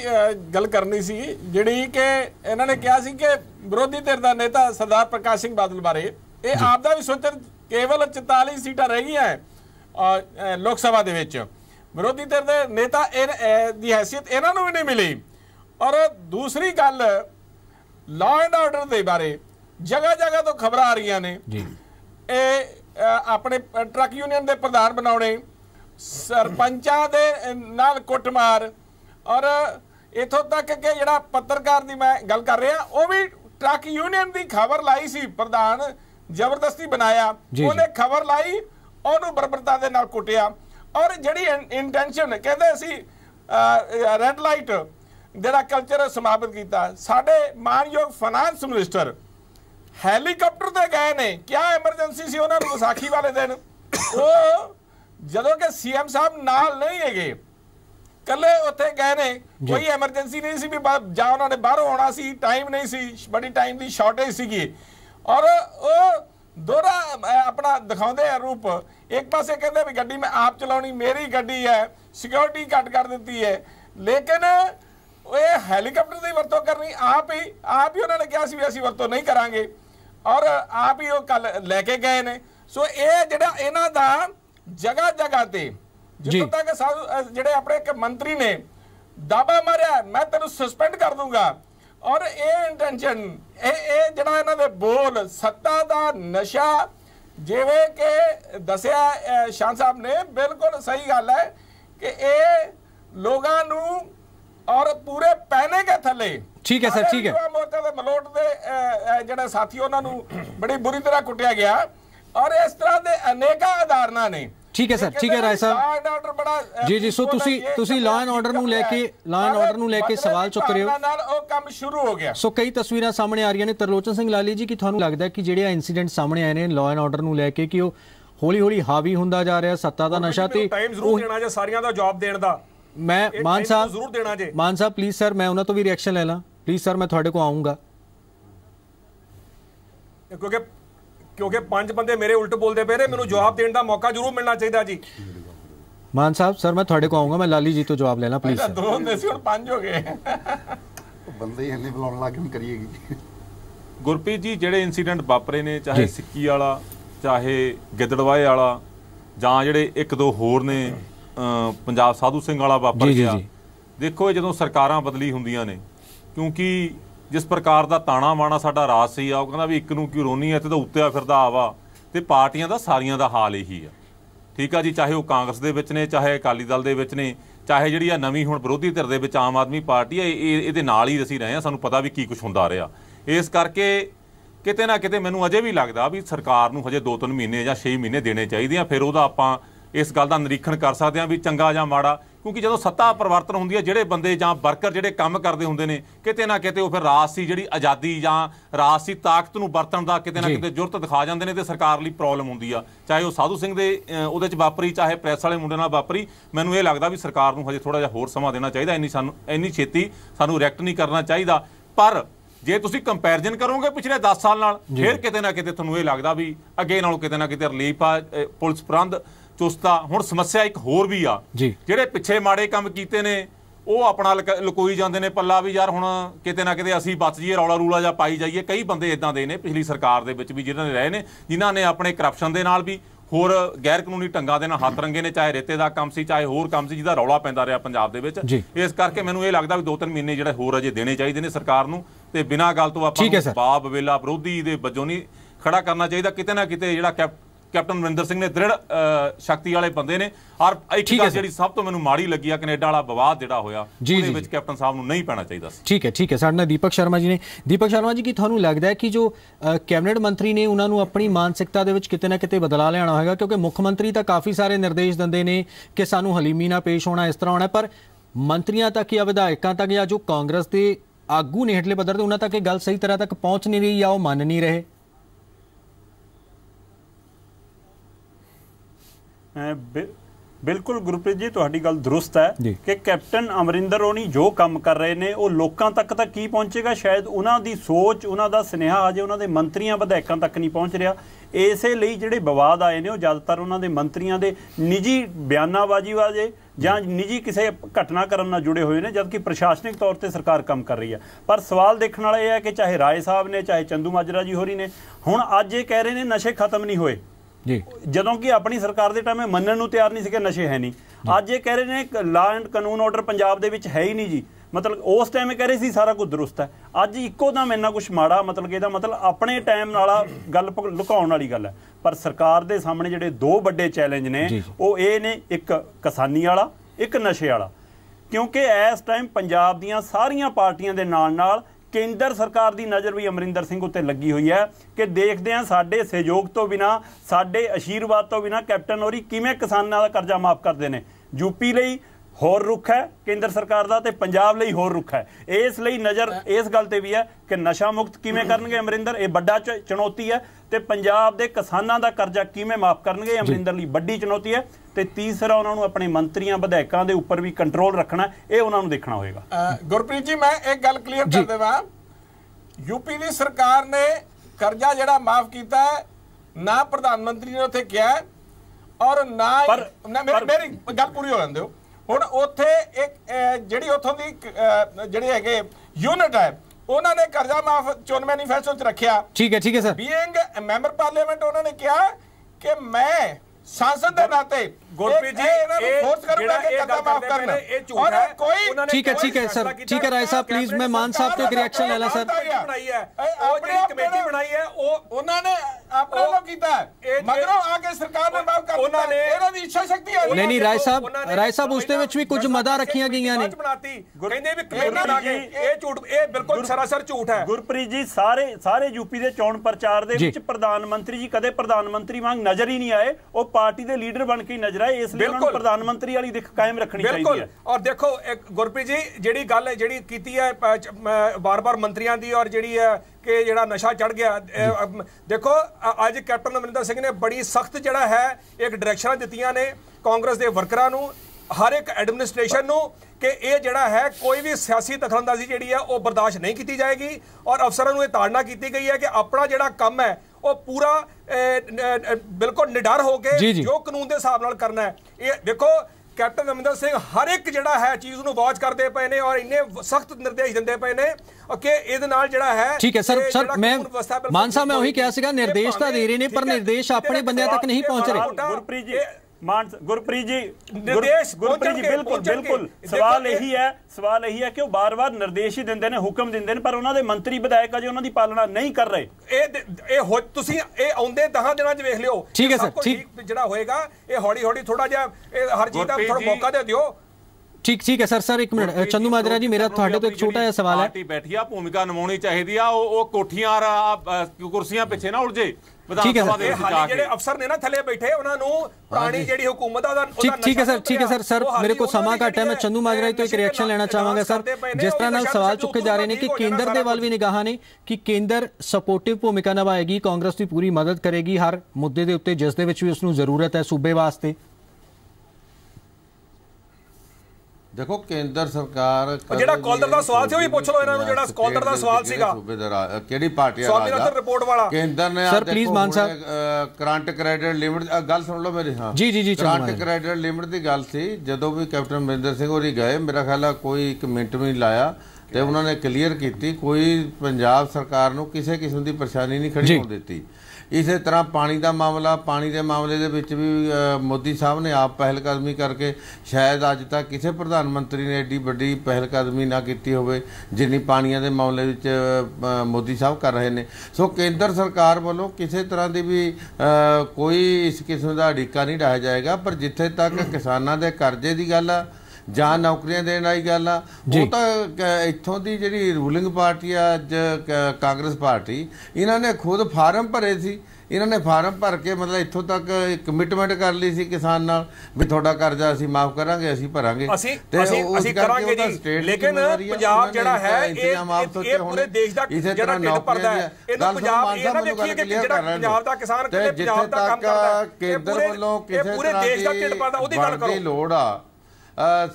ਗੱਲ ਕਰਨੀ ਸੀ ਜਿਹੜੀ ਕਿ ਇਹਨਾਂ ਨੇ ਕਿਹਾ ਸੀ ਕਿ ਵਿਰੋਧੀ ਧਿਰ ਦਾ ਨੇਤਾ ਸਰਦਾਰ ਪ੍ਰਕਾਸ਼ ਸਿੰਘ ਬਾਦਲ ਬਾਰੇ ਇਹ ਆਪ ਦਾ ਵੀ ਸੋਚਣ ਕੇਵਲ 44 ਸੀਟਾਂ ਰਹਿ ਗਈਆਂ ਲੋਕ ਸਭਾ ਦੇ ਵਿੱਚ ਵਿਰੋਧੀ ਧਿਰ ਦੇ ਨੇਤਾ ਇਹ ਦੀ ਹیثیت ਇਹਨਾਂ ਨੂੰ ਵੀ ਨਹੀਂ ਮਿਲੀ ਔਰ ਦੂਸਰੀ ਗੱਲ ਲਾਅ ਐਂਡ ਆਰਡਰ ਦੇ ਬਾਰੇ ਜਗ੍ਹਾ ਜਗ੍ਹਾ ਤੋਂ ਖਬਰਾਂ ਆ ਰਹੀਆਂ ਨੇ ਜੀ ਇਹ ਆਪਣੇ ਟਰੱਕ ਯੂਨੀਅਨ ਦੇ ਪ੍ਰਧਾਨ ਬਣਾਉਣੇ ਸਰਪੰਚਾਂ ਦੇ ਨਾਲ ਕੁੱਟਮਾਰ ਔਰ ਇਥੋਂ ਤੱਕ ਕਿ ਜਿਹੜਾ ਪੱਤਰਕਾਰ ਦੀ ਮੈਂ ਗੱਲ ਕਰ ਰਿਹਾ ਉਹ ਵੀ ਟਰੱਕ ਯੂਨੀਅਨ ਦੀ ਖਬਰ ਲਾਈ ਸੀ ਪ੍ਰਧਾਨ ਜ਼ਬਰਦਸਤੀ ਬਣਾਇਆ ਉਹਨੇ ਖਬਰ ਲਾਈ ਉਹਨੂੰ ਬਰਬਰਤਾ ਦੇ ਨਾਲ ਕੁੱਟਿਆ ਔਰ ਜਿਹੜੀ ਇੰਟੈਂਸ਼ਨ ਕਹਿੰਦੇ ਸੀ ਰੈੱਡ ਲਾਈਟ ਜਿਹੜਾ ਕਲਚਰ ਸਮਾਪਤ ਕੀਤਾ ਸਾਡੇ ਮਾਨਯੋਗ ਫਾਈਨਾਂਸ ਮਿਨਿਸਟਰ ਹੈਲੀਕਾਪਟਰ ਤੇ ਗਏ ਨੇ ਕਿਆ ਐਮਰਜੈਂਸੀ ਸੀ ਉਹਨਾਂ ਨੂੰ ਵਿਸਾਖੀ ਵਾਲੇ ਦਿਨ ਉਹ ਜਦੋਂ ਕਿ ਸੀਐਮ ਸਾਹਿਬ ਨਾਲ ਨਹੀਂ ਹੈਗੇ ਕੱਲੇ ਉੱਥੇ ਗਏ ਨੇ ਕੋਈ ਐਮਰਜੈਂਸੀ ਨਹੀਂ ਸੀ ਵੀ ਜਾ ਉਹਨਾਂ ਨੇ ਬਾਹਰੋਂ ਆਉਣਾ ਸੀ ਟਾਈਮ ਨਹੀਂ ਸੀ ਬੜੀ ਟਾਈਮ ਦੀ ਸ਼ਾਰਟੇਜ ਸੀਗੀ ਔਰ ਉਹ ਦੋਰਾ ਆਪਣਾ ਦਿਖਾਉਂਦੇ ਆ ਰੂਪ ਇੱਕ ਪਾਸੇ ਕਹਿੰਦੇ ਵੀ ਗੱਡੀ ਮੈਂ ਆਪ ਚਲਾਉਣੀ ਮੇਰੀ ਗੱਡੀ ਹੈ ਸਿਕਿਉਰਿਟੀ ਘੱਟ ਕਰ ਦਿੱਤੀ ਹੈ ਲੇਕਿਨ ਇਹ ਹੈਲੀਕਾਪਟਰ ਦੀ ਵਰਤੋਂ ਕਰਨੀ ਆਪ ਹੀ ਆਪ ਹੀ ਉਹਨਾਂ ਨੇ ਕਿਹਾ ਸੀ ਵੀ ਅਸੀਂ ਵਰਤੋਂ ਨਹੀਂ ਕਰਾਂਗੇ ਔਰ ਆਪ ਹੀ ਉਹ ਕੱਲ ਲੈ ਕੇ ਗਏ ਨੇ ਸੋ ਇਹ ਜਿਹੜਾ ਇਹਨਾਂ ਦਾ ਜਗਾ ਜਗਾ ਤੇ ਜਿੱਥੋਂ ਤੱਕ ਜਿਹੜੇ ਆਪਣੇ ਇੱਕ ਮੰਤਰੀ ਨੇ ਦਾਬਾ ਮਾਰਿਆ ਮੈਂ ਤੈਨੂੰ ਸਸਪੈਂਡ ਕਰ ਦੂੰਗਾ ਔਰ ਇਹ ਇੰਟੈਂਸ਼ਨ ਇਹ ਇਹ ਜਿਹੜਾ ਇਹਨਾਂ ਦੇ ਬੋਲ ਸੱਤਾ ਦਾ ਨਸ਼ਾ ਜਿਵੇਂ ਕਿ ਦੱਸਿਆ ਸ਼ਾਨ ਸਾਹਿਬ ਨੇ ਬਿਲਕੁਲ ਸਹੀ ਗੱਲ ਹੈ ਕਿ ਇਹ ਲੋਕਾਂ ਨੂੰ ਔਰ ਪੂਰੇ ਪਹਿਨੇ ਕੇ ਥੱਲੇ ਠੀਕ ਹੈ ਸਰ ਠੀਕ ਹੈ ਮੋਟਾ ਦੇ ਮਲੋਟ ਦੇ ਜਿਹੜਾ ਸਾਥੀ ਉਹਨਾਂ ਨੂੰ ਬੜੀ ਬੁਰੀ ਤਰ੍ਹਾਂ ਕੁੱਟਿਆ ਗਿਆ ਔਰ ਇਸ ਤਰ੍ਹਾਂ ਦੇ ਅਨੇਕਾ ਆਧਾਰਨਾ ਨੇ ਠੀਕ ਹੈ ਸਰ ਠੀਕ ਹੈ ਰਾਏ ਸਾਹਿਬ ਜੀ ਜੀ ਸੋ ਤੁਸੀਂ ਤੁਸੀਂ ਲਾਅ ਐਂਡ ਆਰਡਰ ਨੂੰ ਲੈ ਕੇ ਲਾਅ ਐਂਡ ਆਰਡਰ ਨੂੰ ਲੈ ਕੇ ਸਵਾਲ ਚੁੱਕ ਰਹੇ ਹੋ ਨਾਲ ਉਹ ਕੰਮ ਸ਼ੁਰੂ ਹੋ ਗਿਆ ਸੋ ਕਈ ਤਸਵੀਰਾਂ ਸਾਹਮਣੇ ਆ ਰਹੀਆਂ ਨੇ ਤਰਲੋਚਨ ਸਿੰਘ ਲਾਲੀ ਜੀ ਕਿ ਤੁਹਾਨੂੰ ਲੱਗਦਾ ਕਿ ਜਿਹੜੇ ਇਨਸੀਡੈਂਟ ਸਾਹਮਣੇ ਆਏ ਨੇ ਲਾਅ ਐਂਡ ਆਰਡਰ ਨੂੰ ਲੈ ਕੇ ਕਿ ਉਹ ਹੌਲੀ ਹੌਲੀ ਹਾਵੀ ਹੁੰਦਾ ਜਾ ਰਿਹਾ ਸੱਤਾ ਦਾ ਨਸ਼ਾ ਤੇ ਟਾਈਮ ਜ਼ਰੂਰ ਦੇਣਾ ਜੇ ਸਾਰਿਆਂ ਦਾ ਜਵਾਬ ਦੇਣ ਦਾ ਮੈਂ ਮਾਨ ਸਾਹਿਬ ਜ਼ਰੂਰ ਦੇਣਾ ਜੇ ਮਾਨ ਸਾਹਿਬ ਪਲੀਜ਼ ਸਰ ਮੈਂ ਉਹਨਾਂ ਤੋਂ ਵੀ ਰਿਐਕਸ਼ਨ ਲੈ ਲਾਂ ਪਲੀਜ਼ ਸਰ ਮੈਂ ਤੁਹਾਡੇ ਕੋ ਆਉਂਗਾ ਕਿਉਂਕਿ ਕਿਉਂਕਿ ਪੰਜ ਬੰਦੇ ਮੇਰੇ ਉਲਟ ਬੋਲਦੇ ਪਏ ਨੇ ਮੈਨੂੰ ਜਵਾਬ ਦੇਣ ਦਾ ਮੌਕਾ ਜ਼ਰੂਰ ਮਿਲਣਾ ਚਾਹੀਦਾ ਜੀ ਮਾਨ ਸਾਹਿਬ ਸਰ ਮੈਂ ਤੁਹਾਡੇ ਕੋ ਆਉਂਗਾ ਮੈਂ ਲਾਲੀ ਜੀ ਤੋਂ ਜਵਾਬ ਲੈਣਾ ਪਲੀਜ਼ ਸਰ ਦੋ ਹੁੰਦੇ ਸੀ ਹੁਣ ਪੰਜ ਹੋ ਗਏ ਬੰਦੇ ਇੰਨੇ ਬੁਲਾਉਣ ਲੱਗ ਹੁਣ ਕਰੀਏਗੀ ਗੁਰਪ੍ਰੀਤ ਜੀ ਜਿਹੜੇ ਇਨਸੀਡੈਂਟ ਵਾਪਰੇ ਨੇ ਚਾਹੇ ਸਿੱਕੀ ਵਾਲਾ ਚਾਹੇ ਗਿੱਦੜਵਾਏ ਵਾਲਾ ਜਾਂ ਜਿਹੜੇ ਇੱਕ ਦੋ ਹੋਰ ਨੇ ਪੰਜਾਬ ਸਾਧੂ ਸਿੰਘ ਵਾਲਾ ਵਾਪਰ ਗਿਆ ਦੇਖੋ ਜਦੋਂ ਸਰਕਾਰਾਂ ਬਦਲੀ ਹੁੰਦੀਆਂ ਨੇ ਕਿਉਂਕਿ ਜਿਸ ਪ੍ਰਕਾਰ ਦਾ ਤਾਣਾ ਮਾਣਾ ਸਾਡਾ ਰਾਜ ਸੀ ਆ ਉਹ ਕਹਿੰਦਾ ਵੀ ਇੱਕ ਨੂੰ ਕਿਉਂ ਰੋਣੀ ਐ ਤੇ ਤਾਂ ਉੱਤੇ ਆ ਫਿਰਦਾ ਆਵਾ ਤੇ ਪਾਰਟੀਆਂ ਦਾ ਸਾਰੀਆਂ ਦਾ ਹਾਲ ਇਹੀ ਆ ਠੀਕ ਆ ਜੀ ਚਾਹੇ ਉਹ ਕਾਂਗਰਸ ਦੇ ਵਿੱਚ ਨੇ ਚਾਹੇ ਅਕਾਲੀ ਦਲ ਦੇ ਵਿੱਚ ਨੇ ਚਾਹੇ ਜਿਹੜੀ ਆ ਨਵੀਂ ਹੁਣ ਵਿਰੋਧੀ ਧਿਰ ਦੇ ਵਿੱਚ ਆਮ ਆਦਮੀ ਪਾਰਟੀ ਆ ਇਹ ਇਹਦੇ ਨਾਲ ਹੀ ਅਸੀਂ ਰਹੇ ਆ ਸਾਨੂੰ ਪਤਾ ਵੀ ਕੀ ਕੁਝ ਹੁੰਦਾ ਰਿਹਾ ਇਸ ਕਰਕੇ ਕਿਤੇ ਨਾ ਕਿਤੇ ਮੈਨੂੰ ਅਜੇ ਵੀ ਲੱਗਦਾ ਵੀ ਸਰਕਾਰ ਨੂੰ ਹਜੇ 2-3 ਮਹੀਨੇ ਜਾਂ 6 ਮਹੀਨੇ ਦੇਣੇ ਚਾਹੀਦੇ ਆ ਫਿਰ ਉਹਦਾ ਆਪਾਂ ਇਸ ਗੱਲ ਦਾ ਨਿਰੀਖਣ ਕਰ ਸਕਦੇ ਆ ਵੀ ਚੰਗਾ ਜਾਂ ਮਾੜਾ ਕਿਉਂਕਿ ਜਦੋਂ ਸੱਤਾ ਪਰਿਵਰਤਨ ਹੁੰਦੀ ਹੈ ਜਿਹੜੇ ਬੰਦੇ ਜਾਂ ਵਰਕਰ ਜਿਹੜੇ ਕੰਮ ਕਰਦੇ ਹੁੰਦੇ ਨੇ ਕਿਤੇ ਨਾ ਕਿਤੇ ਉਹ ਫਿਰ ਰਾਜਸੀ ਜਿਹੜੀ ਆਜ਼ਾਦੀ ਜਾਂ ਰਾਜਸੀ ਤਾਕਤ ਨੂੰ ਵਰਤਣ ਦਾ ਕਿਤੇ ਨਾ ਕਿਤੇ ਜ਼ੁਰਤ ਦਿਖਾ ਜਾਂਦੇ ਨੇ ਤੇ ਸਰਕਾਰ ਲਈ ਪ੍ਰੋਬਲਮ ਹੁੰਦੀ ਆ ਚਾਹੇ ਉਹ ਸਾਧੂ ਸਿੰਘ ਦੇ ਉਹਦੇ ਚ ਵਾਪਰੀ ਚਾਹੇ ਪ੍ਰੈਸ ਵਾਲੇ ਮੁੰਡੇ ਨਾਲ ਵਾਪਰੀ ਮੈਨੂੰ ਇਹ ਲੱਗਦਾ ਵੀ ਸਰਕਾਰ ਨੂੰ ਹਜੇ ਥੋੜਾ ਜਿਹਾ ਹੋਰ ਸਮਾਂ ਦੇਣਾ ਚਾਹੀਦਾ ਇੰਨੀ ਸਾਨੂੰ ਇੰਨੀ ਛੇਤੀ ਸਾਨੂੰ ਰਿਐਕਟ ਨਹੀਂ ਕਰਨਾ ਚਾਹੀਦਾ ਪਰ ਜੇ ਤੁਸੀਂ ਕੰਪੈਰੀਜ਼ਨ ਕਰੋਗੇ ਪਿਛਲੇ 10 ਸਾਲ ਨਾਲ ਫਿਰ ਕਿਤੇ ਨਾ ਕਿਤੇ ਤੁਹਾਨੂੰ ਇਹ ਲੱਗਦਾ ਵੀ ਅੱਗੇ ਨਾਲੋਂ ਕਿਤੇ ਨਾ ਕਿਤੇ ਰਿਲੀਫ ਆ ਪੁਲਿਸ ਪ੍ਰੰਧ ਚੁਸਤਾ ਹੁਣ ਸਮੱਸਿਆ ਇੱਕ ਹੋਰ ਵੀ ਆ ਜਿਹੜੇ ਪਿੱਛੇ ਮਾੜੇ ਕੰਮ ਕੀਤੇ ਨੇ ਉਹ ਆਪਣਾ ਲਕੋਈ ਜਾਂਦੇ ਨੇ ਪੱਲਾ ਵੀ ਯਾਰ ਹੁਣ ਕਿਤੇ ਨਾ ਕਿਤੇ ਅਸੀਂ ਬਚ ਜਾਈਏ ਰੌਲਾ ਰੂਲਾ ਜਾਂ ਪਾਈ ਜਾਈਏ ਕਈ ਬੰਦੇ ਇਦਾਂ ਦੇ ਨੇ ਪਿਛਲੀ ਸਰਕਾਰ ਦੇ ਵਿੱਚ ਵੀ ਜਿਹਨਾਂ ਨੇ ਰਹੇ ਨੇ ਜਿਨ੍ਹਾਂ ਨੇ ਆਪਣੇ ਕਰਪਸ਼ਨ ਦੇ ਨਾਲ ਵੀ ਹੋਰ ਗੈਰ ਕਾਨੂੰਨੀ ਢੰਗਾਂ ਦੇ ਨਾਲ ਹੱਥ ਰੰਗੇ ਨੇ ਚਾਹੇ ਰੇਤੇ ਦਾ ਕੰਮ ਸੀ ਚਾਹੇ ਹੋਰ ਕੰਮ ਸੀ ਜਿਹਦਾ ਰੌਲਾ ਪੈਂਦਾ ਰਿਹਾ ਪੰਜਾਬ ਦੇ ਵਿੱਚ ਇਸ ਕਰਕੇ ਮੈਨੂੰ ਇਹ ਲੱਗਦਾ ਵੀ ਦੋ ਤਿੰਨ ਮਹੀਨੇ ਜਿਹੜੇ ਹੋਰ ਅਜੇ ਦੇਣੇ ਚਾਹੀਦੇ ਨੇ ਸਰਕਾਰ ਨੂੰ ਤੇ ਬਿਨਾਂ ਗੱਲ ਤੋਂ ਆਪਾਂ ਨੂੰ ਬਾਬ ਵੇਲਾ ਵਿਰੋਧੀ ਦੇ ਵਜੋਂ ਨਹੀਂ ਖੜਾ ਕਰਨਾ ਚਾਹੀਦਾ ਕਿਤੇ ਨਾ ਕਿਤੇ ਜਿਹੜਾ ਕੈਪਟਨ ਰਵਿੰਦਰ ਸਿੰਘ ਨੇ ਦ੍ਰਿੜ ਸ਼ਕਤੀ ਵਾਲੇ ਬੰਦੇ ਨੇ ਔਰ ਇੱਕ ਗੱਲ ਜਿਹੜੀ ਸਭ ਤੋਂ ਮੈਨੂੰ ਮਾੜੀ ਲੱਗੀ ਆ ਕੈਨੇਡਾ ਵਾਲਾ ਵਿਵਾਦ ਜਿਹੜਾ ਹੋਇਆ ਉਹਦੇ ਵਿੱਚ ਕੈਪਟਨ ਸਾਹਿਬ ਨੂੰ ਨਹੀਂ ਪੈਣਾ ਚਾਹੀਦਾ ਸੀ ਠੀਕ ਹੈ ਠੀਕ ਹੈ ਸਾਡੇ ਨਾਲ ਦੀਪਕ ਸ਼ਰਮਾ ਜੀ ਨੇ ਦੀਪਕ ਸ਼ਰਮਾ ਜੀ ਕੀ ਤੁਹਾਨੂੰ ਲੱਗਦਾ ਹੈ ਕਿ ਜੋ ਕੈਬਨਿਟ ਮੰਤਰੀ ਨੇ ਉਹਨਾਂ ਨੂੰ ਆਪਣੀ ਮਾਨਸਿਕਤਾ ਦੇ ਵਿੱਚ ਕਿਤੇ ਨਾ ਕਿਤੇ ਬਦਲਾ ਲੈਣਾ ਹੋਏਗਾ ਕਿਉਂਕਿ ਮੁੱਖ ਮੰਤਰੀ ਤਾਂ ਕਾਫੀ ਸਾਰੇ ਨਿਰਦੇਸ਼ ਦਿੰਦੇ ਨੇ ਕਿ ਸਾਨੂੰ ਹਲੀਮੀ ਨਾਲ ਪੇਸ਼ ਹੋਣਾ ਇਸ ਤਰ੍ਹਾਂ ਹੋਣਾ ਪਰ ਮੰਤਰੀਆਂ ਤੱਕ ਜਾਂ ਵਿਧਾਇਕਾਂ ਤੱਕ ਜਾਂ ਜੋ ਕਾਂਗਰਸ ਦੇ ਆਗੂ ਨੇ ਹਟਲੇ ਪੱਧਰ ਤੇ ਉਹਨਾਂ ਤੱਕ ਇਹ ਗੱਲ ਸਹੀ ਤਰ੍ਹਾਂ ਤੱਕ ਪਹੁੰਚ ਨਹੀਂ ਰਹੀ ਜਾਂ ਉਹ ਮੰਨ ਨਹੀਂ ਰਹੇ ਬਿਲਕੁਲ ਗੁਰਪ੍ਰੀਤ ਜੀ ਤੁਹਾਡੀ ਗੱਲ ਦਰੁਸਤ ਹੈ ਕਿ ਕੈਪਟਨ ਅਮਰਿੰਦਰ ਹੋਣੀ ਜੋ ਕੰਮ ਕਰ ਰਹੇ ਨੇ ਉਹ ਲੋਕਾਂ ਤੱਕ ਤਾਂ ਕੀ ਪਹੁੰਚੇਗਾ ਸ਼ਾਇਦ ਉਹਨਾਂ ਦੀ ਸੋਚ ਉਹਨਾਂ ਦਾ ਸਨੇਹਾ ਜੇ ਉਹਨਾਂ ਦੇ ਮੰਤਰੀਆਂ ਵਿਧਾਇਕਾਂ ਤੱਕ ਨਹੀਂ ਪਹੁੰਚ ਰਿਹਾ ਇਸੇ ਲਈ ਜਿਹੜੇ ਵਿਵਾਦ ਆਏ ਨੇ ਉਹ ਜ਼ਿਆਦਾਤਰ ਉਹਨਾਂ ਦੇ ਮੰਤਰੀਆਂ ਦੇ ਨਿੱਜੀ ਬਿਆਨਾਬਾਜ਼ੀ ਵਾਜੇ ਜਾਂ ਨਿੱਜੀ ਕਿਸੇ ਘਟਨਾ ਕਰਨ ਨਾਲ ਜੁੜੇ ਹੋਏ ਨੇ ਜਦਕਿ ਪ੍ਰਸ਼ਾਸਨਿਕ ਤੌਰ ਤੇ ਸਰਕਾਰ ਕੰਮ ਕਰ ਰਹੀ ਹੈ ਪਰ ਸਵਾਲ ਦੇਖਣ ਵਾਲਾ ਇਹ ਹੈ ਕਿ ਚਾਹੇ ਰਾਏ ਸਾਹਿਬ ਨੇ ਚਾਹੇ ਚੰਦੂ ਮਾਜਰਾ ਜੀ ਹੋਰੀ ਨੇ ਹੁਣ ਅੱਜ ਇਹ ਕਹਿ ਰਹੇ ਨੇ ਨਸ਼ੇ ਖਤਮ ਨਹੀਂ ਹੋਏ ਜੀ ਜਦੋਂ ਕਿ ਆਪਣੀ ਸਰਕਾਰ ਦੇ ਟਾਈਮੇ ਮੰਨਣ ਨੂੰ ਤਿਆਰ ਨਹੀਂ ਸੀ ਕਿ ਨਸ਼ੇ ਹੈ ਨਹੀਂ ਅੱਜ ਇਹ ਕਹਿ ਰਹੇ ਨੇ ਲਾ ਐਂਡ ਕਾਨੂੰਨ ਆਰਡਰ ਪੰਜਾਬ ਦੇ ਵਿੱਚ ਹੈ ਹੀ ਨਹੀਂ ਜੀ ਮਤਲਬ ਉਸ ਟਾਈਮ ਇਹ ਕਹਿ ਰਹੇ ਸੀ ਸਾਰਾ ਕੁਝ ਦਰੁਸਤ ਹੈ ਅੱਜ ਇੱਕੋ ਦਮ ਇੰਨਾ ਕੁਝ ਮਾੜਾ ਮਤਲਬ ਇਹਦਾ ਮਤਲਬ ਆਪਣੇ ਟਾਈਮ ਨਾਲ ਗੱਲ ਲੁਕਾਉਣ ਵਾਲੀ ਗੱਲ ਹੈ ਪਰ ਸਰਕਾਰ ਦੇ ਸਾਹਮਣੇ ਜਿਹੜੇ ਦੋ ਵੱਡੇ ਚੈਲੰਜ ਨੇ ਉਹ ਇਹ ਨੇ ਇੱਕ ਕਿਸਾਨੀ ਵਾਲਾ ਇੱਕ ਨਸ਼ੇ ਵਾਲਾ ਕਿਉਂਕਿ ਇਸ ਟਾਈਮ ਪੰਜਾਬ ਦੀਆਂ ਸਾਰੀਆਂ ਪਾਰਟੀਆਂ ਦੇ ਨਾਲ ਨਾਲ ਕੇਂਦਰ ਸਰਕਾਰ ਦੀ ਨਜ਼ਰ ਵੀ ਅਮਰਿੰਦਰ ਸਿੰਘ ਉੱਤੇ ਲੱਗੀ ਹੋਈ ਹੈ ਕਿ ਦੇਖਦੇ ਆ ਸਾਡੇ ਸਹਿਯੋਗ ਤੋਂ ਬਿਨਾ ਸਾਡੇ ਅਸ਼ੀਰਵਾਦ ਤੋਂ ਬਿਨਾ ਕੈਪਟਨ ਹੋਰੀ ਕਿਵੇਂ ਕਿਸਾਨਾਂ ਦਾ ਕਰਜ਼ਾ ਮਾਫ ਕਰਦੇ ਨੇ ਯੂਪੀ ਲਈ ਹੋਰ ਰੁੱਖ ਹੈ ਕੇਂਦਰ ਸਰਕਾਰ ਦਾ ਤੇ ਪੰਜਾਬ ਲਈ ਹੋਰ ਰੁੱਖ ਹੈ ਇਸ ਲਈ ਨਜ਼ਰ ਇਸ ਗੱਲ ਤੇ ਵੀ ਹੈ ਕਿ ਨਸ਼ਾ ਮੁਕਤ ਕਿਵੇਂ ਕਰਨਗੇ ਅਮਰਿੰਦਰ ਇਹ ਵੱਡਾ ਚੁਣੌਤੀ ਹੈ ਤੇ ਪੰਜਾਬ ਦੇ ਕਿਸਾਨਾਂ ਦਾ ਕਰਜ਼ਾ ਕਿਵੇਂ ਮਾਫ ਕਰਨਗੇ ਅਮਰਿੰਦਰ ਲਈ ਵੱਡੀ ਚੁਣੌਤੀ ਹੈ ਤੇ ਤੀਸਰਾ ਉਹਨਾਂ ਨੂੰ ਆਪਣੇ ਮੰਤਰੀਆਂ ਵਿਧਾਇਕਾਂ ਦੇ ਉੱਪਰ ਵੀ ਕੰਟਰੋਲ ਰੱਖਣਾ ਇਹ ਉਹਨਾਂ ਨੂੰ ਦੇਖਣਾ ਹੋਏਗਾ ਗੁਰਪ੍ਰੀਤ ਜੀ ਮੈਂ ਇੱਕ ਗੱਲ ਕਲੀਅਰ ਕਰ ਦੇਵਾਂ ਯੂਪੀ ਦੀ ਸਰਕਾਰ ਨੇ ਕਰਜ਼ਾ ਜਿਹੜਾ ਮਾਫ ਕੀਤਾ ਨਾ ਪ੍ਰਧਾਨ ਮੰਤਰੀ ਨੇ ਉੱਥੇ ਕਿਹਾ ਔਰ ਨਾ ਮੇਰੀ ਗੱਲ ਪੂਰੀ ਹੋ ਜਾਂਦੇ ਹੋ ਹੁਣ ਉੱਥੇ ਇੱਕ ਜਿਹੜੀ ਉਥੋਂ ਦੀ ਜਿਹੜੇ ਹੈਗੇ ਯੂਨਿਟ ਹੈ ਉਹਨਾਂ ਨੇ ਕਰਜ਼ਾ ਮਾਫ ਚੋਣ ਮੈਨੀਫੈਸਟੋ 'ਚ ਰੱਖਿਆ ਠੀਕ ਹੈ ਠੀਕ ਹੈ ਸਰ ਬੀਇੰਗ ਮੈਂਬਰ ਪਾਰਲੀਮੈਂਟ ਉਹਨਾਂ ਨੇ ਕਿਹਾ ਕਿ ਮੈਂ ਸੰਸਦ ਦੇ ਨਾਤੇ ਗੁਰਪ੍ਰੀਤ ਜੀ ਇਹਨਾਂ ਨੂੰ ਫੋਰਸ ਕਰੂਗਾ ਕਿ ਕਰਜ਼ਾ ਮਾਫ ਕਰਨਾ ਇਹ ਝੂਠ ਹੈ ਕੋਈ ਠੀਕ ਹੈ ਠੀਕ ਹੈ ਸਰ ਠੀਕ ਹੈ ਰਾਏ ਸਾਹਿਬ ਪਲੀਜ਼ ਮੈਂ ਮਾਨ ਸਾਹਿਬ ਤੋਂ ਇੱਕ ਰਿਐਕਸ਼ਨ ਲੈ ਲਾ ਸਰ ਬਣਾਈ ਹੈ ਉਹ ਜਿਹੜੀ ਕਮੇਟੀ ਬਣਾਈ ਹੈ ਉਹ ਉਹਨਾਂ ਨੇ ਆਪਣਾ ਲੋ ਕੀਤਾ ਮਗਰੋਂ ਆ ਕੇ ਸਰਕਾਰ ਨੇ ਮਾਫ ਕਰ ਉਹਨਾਂ ਨੇ ਇਹਨਾਂ ਦੀ ਇੱਛਾ ਸ਼ਕਤੀ ਆ ਨਹੀਂ ਨਹੀਂ ਰਾਏ ਸਾਹਿਬ ਰਾਏ ਸਾਹਿਬ ਉਸ ਦੇ ਵਿੱਚ ਵੀ ਕੁਝ ਮਦਾ ਰੱਖੀਆਂ ਗਈਆਂ ਨੇ ਕਹਿੰਦੇ ਵੀ ਕਮੇਟੀ ਬਣਾ ਕੇ ਇਹ ਝੂਠ ਇਹ ਬਿਲਕੁਲ ਸਰਾਸਰ ਝੂਠ ਹੈ ਗੁਰਪ੍ਰੀਤ ਜੀ ਸਾਰੇ ਸਾਰੇ ਯੂਪੀ ਦੇ ਚੋਣ ਪ੍ਰਚਾਰ ਦੇ ਵਿੱਚ ਪ੍ਰਧਾਨ ਮੰਤਰੀ ਜੀ ਕਦੇ ਪ੍ਰਧਾਨ ਮੰਤਰੀ ਵਾਂਗ ਨਜ਼ਰ ਹੀ ਨਹੀਂ ਆਏ ਉਹ ਪਾਰਟੀ ਦੇ ਲੀਡਰ ਬਣ ਕੇ ਨਜ਼ਰ ਆਏ ਇਸ ਲਈ ਉਹਨਾਂ ਨੂੰ ਪ੍ਰਧਾਨ ਮੰਤਰੀ ਵਾਲੀ ਦਿੱਖ ਕਾਇਮ ਰੱਖਣੀ ਚਾਹੀਦੀ ਹੈ ਬਿਲਕੁਲ ਔਰ ਦੇਖੋ ਗੁਰਪ੍ਰੀਤ ਜੀ ਜਿਹੜੀ ਗੱਲ ਹੈ ਜਿਹੜੀ ਕੀਤੀ ਹੈ ਵਾਰ-ਵਾਰ ਮੰਤਰੀਆਂ ਦੀ ਔਰ ਜਿਹੜੀ ਹੈ ਕਿ ਜਿਹੜਾ ਨਸ਼ਾ ਚੜ ਗਿਆ ਦੇਖੋ ਅੱਜ ਕੈਪਟਨ ਅਮਰਿੰਦਰ ਸਿੰਘ ਨੇ ਬੜੀ ਸਖਤ ਜਿਹੜਾ ਹੈ ਇੱਕ ਡਾਇਰੈਕਸ਼ਨਾਂ ਦਿੱਤੀਆਂ ਨੇ ਕਾਂਗਰਸ ਦੇ ਵਰਕਰਾਂ ਨੂੰ ਹਰ ਇੱਕ ਐਡਮਿਨਿਸਟ੍ਰੇਸ਼ਨ ਨੂੰ ਕਿ ਇਹ ਜਿਹੜਾ ਹੈ ਕੋਈ ਵੀ ਸਿਆਸੀ ਦਖਲਅੰਦਾਜ਼ੀ ਜਿਹੜੀ ਹੈ ਉਹ ਬਰਦਾਸ਼ਤ ਨਹੀਂ ਕੀਤੀ ਜਾਏਗੀ ਔਰ ਅਫਸਰਾਂ ਨੂੰ ਇਹ ਤਾੜਨਾ ਕੀਤੀ ਗਈ ਹੈ ਕਿ ਆਪਣਾ ਜਿਹੜਾ ਕੰਮ ਹੈ ਉਹ ਪੂਰਾ ਬਿਲਕੁਲ ਨਿਡਰ ਹੋ ਕੇ ਜੋ ਕਾਨੂੰਨ ਦੇ ਹਿਸਾਬ ਨਾਲ ਕਰਨਾ ਹੈ ਇਹ ਦੇਖੋ ਕੈਪਟਨ ਅਮਰਿੰਦਰ ਸਿੰਘ ਹਰ ਇੱਕ ਜਿਹੜਾ ਹੈ ਚੀਜ਼ ਨੂੰ ਵਾਚ ਕਰਦੇ ਪਏ ਨੇ ਔਰ ਇੰਨੇ ਸਖਤ ਨਿਰਦੇਸ਼ ਦਿੰਦੇ ਪਏ ਨੇ ਕਿ ਇਹਦੇ ਨਾਲ ਜਿਹੜਾ ਹੈ ਠੀਕ ਹੈ ਸਰ ਸਰ ਮੈਂ ਮਾਨਸਾ ਮੈਂ ਉਹੀ ਕਿਹਾ ਸੀਗਾ ਨਿਰਦੇਸ਼ ਤਾਂ ਦੇ ਰਹੇ ਨੇ ਪਰ ਨਿਰਦੇਸ਼ ਆਪਣੇ ਬੰਦਿਆਂ ਤੱਕ ਨਹੀਂ ਪਹੁੰਚ ਰਹੇ ਗੁਰਪ੍ਰੀਤ ਜੀ ਮਾਨਸ ਗੁਰਪ੍ਰੀਤ ਜੀ ਨਿਰਦੇਸ਼ ਗੁਰਪ੍ਰੀਤ ਜੀ ਬਿਲਕੁਲ ਬਿਲਕੁਲ ਸਵਾਲ ਇਹੀ ਹੈ ਸਵਾਲ ਇਹੀ ਹੈ ਕਿ ਉਹ ਬਾਰ-ਬਾਰ ਨਿਰਦੇਸ਼ ਹੀ ਦਿੰਦੇ ਨੇ ਹੁਕਮ ਦਿੰਦੇ ਨੇ ਪਰ ਉਹਨਾਂ ਦੇ ਮੰਤਰੀ ਵਿਧਾਇਕ ਆ ਉਹਨਾਂ ਦੀ ਪਾਲਣਾ ਨਹੀਂ ਕਰ ਰਹੇ ਇਹ ਇਹ ਤੁਸੀਂ ਇਹ ਆਉਂਦੇ 10 ਦਿਨਾਂ 'ਚ ਵੇਖ ਲਿਓ ਠੀਕ ਹੈ ਸਰ ਠੀਕ ਜਿਹੜਾ ਹੋਏਗਾ ਇਹ ਹੌਲੀ-ਹੌਲੀ ਥੋੜਾ ਜਿਹਾ ਇਹ ਹਰਜੀਤ ਦਾ ਥੋੜਾ ਮੌਕਾ ਦੇ ਦਿਓ ਠੀਕ ਠੀਕ ਹੈ ਸਰ ਸਰ ਇੱਕ ਮਿੰਟ ਚੰਦੂ ਮਾਜਰਾ ਜੀ ਮੇਰਾ ਤੁਹਾਡੇ ਤੋਂ ਇੱਕ ਛੋਟਾ ਜਿਹਾ ਸਵਾਲ ਹੈ ਪਾਰਟੀ ਬੈਠੀ ਆ ਭੂਮਿਕਾ ਨਿਭਾਉਣੀ ਚਾਹੀਦੀ ਆ ਉਹ ਉਹ ਕੋਠੀਆਂ ਆ ਕੁਰਸੀਆਂ ਪਿੱਛੇ ਨਾ ਉਲਝੇ ਠੀਕ ਹੈ ਦੇ ਹਾਲੀ ਜਿਹੜੇ ਅਫਸਰ ਨੇ ਨਾ ਥੱਲੇ ਬੈਠੇ ਉਹਨਾਂ ਨੂੰ ਪੁਰਾਣੀ ਜਿਹੜੀ ਹਕੂਮਤ ਆ ਉਹਦਾ ਠੀਕ ਠੀਕ ਹੈ ਸਰ ਠੀਕ ਹੈ ਸਰ ਸਰ ਮੇਰੇ ਕੋਲ ਸਮਾਂ ਘੱਟ ਹੈ ਮੈਂ ਚੰਦੂ ਮਾਜਰਾ ਤੋਂ ਇੱਕ ਰਿਐਕਸ਼ਨ ਲੈਣਾ ਚਾਹਾਂਗਾ ਸਰ ਜਿਸ ਤਰ੍ਹਾਂ ਨਾਲ ਸਵਾਲ ਚੁੱਕੇ ਜਾ ਰਹੇ ਨੇ ਕਿ ਕੇਂਦਰ ਦੇ ਵੱਲ ਵੀ ਨਿਗਾਹਾਂ ਨੇ ਕਿ ਕੇਂਦਰ ਸਪੋਰਟਿਵ ਭੂਮਿਕਾ ਨਿਭਾਏਗੀ ਕਾਂਗਰਸ ਦੀ ਪੂਰੀ ਮਦਦ ਕਰੇਗੀ ਹਰ ਮੁੱਦੇ ਦੇ ਉੱਤੇ ਜਿਸ ਦੇ ਵਿੱਚ ਵੀ ਉਸ ਨੂੰ ਜ਼ਰੂਰਤ ਹੈ ਸੂਬੇ ਵਾਸਤੇ ਦੇਖੋ ਕੇਂਦਰ ਸਰਕਾਰ ਜਿਹੜਾ ਕੌਲਦਰ ਦਾ ਸਵਾਲ ਸੀ ਉਹ ਵੀ ਪੁੱਛ ਲਓ ਇਹਨਾਂ ਨੂੰ ਜਿਹੜਾ ਕੌਲਦਰ ਦਾ ਸਵਾਲ ਸੀਗਾ ਕਿਹੜੀ ਪਾਰਟੀ ਆ ਰਹੀ ਰਿਪੋਰਟ ਵਾਲਾ ਕੇਂਦਰ ਨੇ sir please Mann Sahib current credit limit ਗੱਲ ਸੁਣ ਲਓ ਮੇਰੇ ਹਾਂ ਜੀ ਜੀ ਜੀ ਕਰੰਟ ਕ੍ਰੈਡਿਟ ਲਿਮਿਟ ਦੀ ਗੱਲ ਸੀ ਜਦੋਂ ਵੀ ਕੈਪਟਨ ਮਹਿੰਦਰ ਸਿੰਘ ਹੋਰੀ ਗਏ ਮੇਰਾ ਖਿਆਲ ਆ ਕੋਈ ਇੱਕ ਮਿੰਟ ਵੀ ਲਾਇਆ ਤੇ ਉਹਨਾਂ ਨੇ ਕਲੀਅਰ ਕੀਤੀ ਕੋਈ ਪੰਜਾਬ ਸਰਕਾਰ ਨੂੰ ਕਿਸੇ ਕਿਸਮ ਦੀ ਪਰੇਸ਼ਾਨੀ ਨਹੀਂ ਖੜੀ ਹੋਣ ਦਿੱਤੀ ਇਸੇ ਤਰ੍ਹਾਂ ਪਾਣੀ ਦਾ ਮਾਮਲਾ ਪਾਣੀ ਦੇ ਮਾਮਲੇ ਦੇ ਵਿੱਚ ਵੀ ਮੋਦੀ ਸਾਹਿਬ ਨੇ ਆਪ ਪਹਿਲ ਕਦਮੀ ਕਰਕੇ ਸ਼ਾਇਦ ਅੱਜ ਤੱਕ ਕਿਸੇ ਪ੍ਰਧਾਨ ਮੰਤਰੀ ਨੇ ਐਡੀ ਵੱਡੀ ਪਹਿਲ ਕਦਮੀ ਨਾ ਕੀਤੀ ਹੋਵੇ ਜਿੰਨੀ ਪਾਣੀਆਂ ਦੇ ਮਾਮਲੇ ਵਿੱਚ ਮੋਦੀ ਸਾਹਿਬ ਕਰ ਰਹੇ ਨੇ ਸੋ ਕੇਂਦਰ ਸਰਕਾਰ ਵੱਲੋਂ ਕਿਸੇ ਤਰ੍ਹਾਂ ਦੀ ਵੀ ਕੋਈ ਇਸ ਕਿਸਮ ਦਾ ਅੜਿੱਕਾ ਨਹੀਂ ਢਾਇਆ ਜਾਏਗਾ ਪਰ ਜਿੱਥੇ ਤੱਕ ਕਿਸਾਨਾਂ ਦੇ ਕਰਜ਼ੇ ਦੀ ਗੱਲ ਆ ਜਾਂ ਨੌਕਰੀਆਂ ਦੇਣ ਵਾਲੀ ਗੱਲ ਆ ਉਹ ਤਾਂ ਇੱਥੋਂ ਦੀ ਜਿਹੜੀ ਰੂਲਿੰਗ ਪਾਰਟੀ ਆ ਅੱਜ ਕਾਂਗਰਸ ਪਾਰਟੀ ਇਹਨਾਂ ਨੇ ਖੁਦ ਫਾਰਮ ਭਰੇ ਸੀ ਇਹਨਾਂ ਨੇ ਫਾਰਮ ਭਰ ਕੇ ਮਤਲਬ ਇੱਥੋਂ ਤੱਕ ਕਮਿਟਮੈਂਟ ਕਰ ਲਈ ਸੀ ਕਿਸਾਨ ਨਾਲ ਵੀ ਤੁਹਾਡਾ ਕਰਜ਼ਾ ਅਸੀਂ ਮਾਫ ਕਰਾਂਗੇ ਅਸੀਂ ਭਰਾਂਗੇ ਅਸੀਂ ਅਸੀਂ ਕਰਾਂਗੇ ਜੀ ਲੇਕਿਨ ਪੰਜਾਬ ਜਿਹੜਾ ਹੈ ਇਹ ਇਹ ਪੂਰੇ ਦੇਸ਼ ਦਾ ਜਿਹੜਾ ਢਿੱਡ ਭਰਦਾ ਹੈ ਇਹਨੂੰ ਪੰਜਾਬ ਇਹ ਨਾ ਦੇਖੀਏ ਕਿ ਜਿਹੜਾ ਪੰਜਾਬ ਦਾ ਕਿਸਾਨ ਕਿਤੇ ਪੰਜਾਬ ਦਾ ਕੰਮ ਕਰਦਾ ਹੈ ਕੇਂਦਰ ਵੱਲੋਂ ਕਿਸੇ ਤਰ੍ਹਾਂ ਦੀ ਪੂਰੇ ਦੇਸ਼ ਦਾ ਢਿੱਡ ਭਰਦਾ ਉਹਦੀ ਗੱਲ ਕਰੋ ਲੋੜ ਆ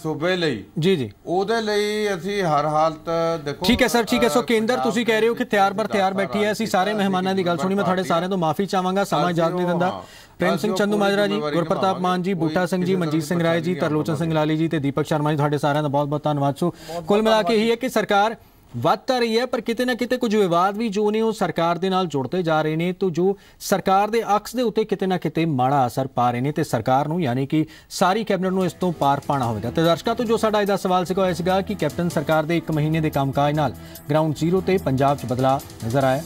ਸੂਬੇ ਲਈ ਜੀ ਜੀ ਉਹਦੇ ਲਈ ਅਸੀਂ ਹਰ ਹਾਲਤ ਦੇਖੋ ਠੀਕ ਹੈ ਸਰ ਠੀਕ ਹੈ ਸੋ ਕੇਂਦਰ ਤੁਸੀਂ ਕਹਿ ਰਹੇ ਹੋ ਕਿ ਤਿਆਰ ਬਰ ਤਿਆਰ ਬੈਠੀ ਹੈ ਅਸੀਂ ਸਾਰੇ ਮਹਿਮਾਨਾਂ ਦੀ ਗੱਲ ਸੁਣੀ ਮੈਂ ਤੁਹਾਡੇ ਸਾਰਿਆਂ ਤੋਂ ਮਾਫੀ ਚਾਹਾਂਗਾ ਸਮਾਂ ਜਾਗ ਨਹੀਂ ਦਿੰਦਾ ਪ੍ਰੇਮ ਸਿੰਘ ਚੰਦੂ ਮਾਜਰਾ ਜੀ ਗੁਰਪ੍ਰਤਾਪ ਮਾਨ ਜੀ ਬੂਟਾ ਸਿੰਘ ਜੀ ਮਨਜੀਤ ਸਿੰਘ ਰਾਏ ਜੀ ਤਰਲੋਚਨ ਸਿੰਘ ਲਾਲੀ ਜੀ ਤੇ ਦੀਪਕ ਸ਼ਰਮਾ ਜੀ ਤੁਹਾਡੇ ਸਾਰਿਆਂ ਦਾ ਬਹੁਤ ਬਹੁਤ ਧੰਨਵਾਦ ਸੋ ਕੁੱਲ ਮਿਲਾ ਕੇ ਇਹ ਹੈ ਕਿ ਸਰਕਾਰ ਵੱਧ ਤਾਂ ਰਹੀ ਹੈ ਪਰ ਕਿਤੇ ਨਾ ਕਿਤੇ ਕੁਝ ਵਿਵਾਦ ਵੀ ਜੋ ਨੇ ਉਹ ਸਰਕਾਰ ਦੇ ਨਾਲ ਜੁੜਦੇ ਜਾ ਰਹੇ ਨੇ ਤੋਂ ਜੋ ਸਰਕਾਰ ਦੇ ਅਕਸ ਦੇ ਉੱਤੇ ਕਿਤੇ ਨਾ ਕਿਤੇ ਮਾੜਾ ਅਸਰ ਪਾ ਰਹੇ ਨੇ ਤੇ ਸਰਕਾਰ ਨੂੰ ਯਾਨੀ ਕਿ ਸਾਰੀ ਕੈਬਨਿਟ ਨੂੰ ਇਸ ਤੋਂ ਪਾਰ ਪਾਣਾ ਹੋਵੇਗਾ ਤੇ ਦਰਸ਼ਕਾਂ ਤੋਂ ਜੋ ਸਾਡਾ ਇਹਦਾ ਸਵਾਲ ਸੀਗਾ ਇਹ ਸੀਗਾ ਕਿ ਕੈਪਟਨ ਸਰਕਾਰ ਦੇ 1 ਮਹੀਨੇ ਦੇ ਕੰਮਕਾਜ ਨਾਲ ਗਰਾਊਂਡ ਜ਼ੀਰੋ ਤੇ ਪੰਜਾਬ 'ਚ ਬਦਲਾ ਨਜ਼ਰ ਆਇਆ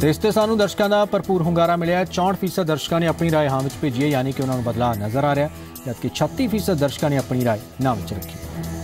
ਤੇ ਇਸ ਤੇ ਸਾਨੂੰ ਦਰਸ਼ਕਾਂ ਦਾ ਭਰਪੂਰ ਹੁੰਗਾਰਾ ਮਿਲਿਆ 64% ਦਰਸ਼ਕਾਂ ਨੇ ਆਪਣੀ رائے ਹਾਂ ਵਿੱਚ ਭੇਜੀ ਹੈ ਯਾਨੀ ਕਿ ਉਹਨਾਂ ਨੂੰ ਬਦਲਾ ਨਜ਼ਰ ਆ ਰਿਹਾ ਜਦਕਿ 36% ਦਰਸ਼ਕਾਂ ਨੇ ਆਪਣੀ رائے ਨਾ ਵਿੱਚ ਰੱਖੀ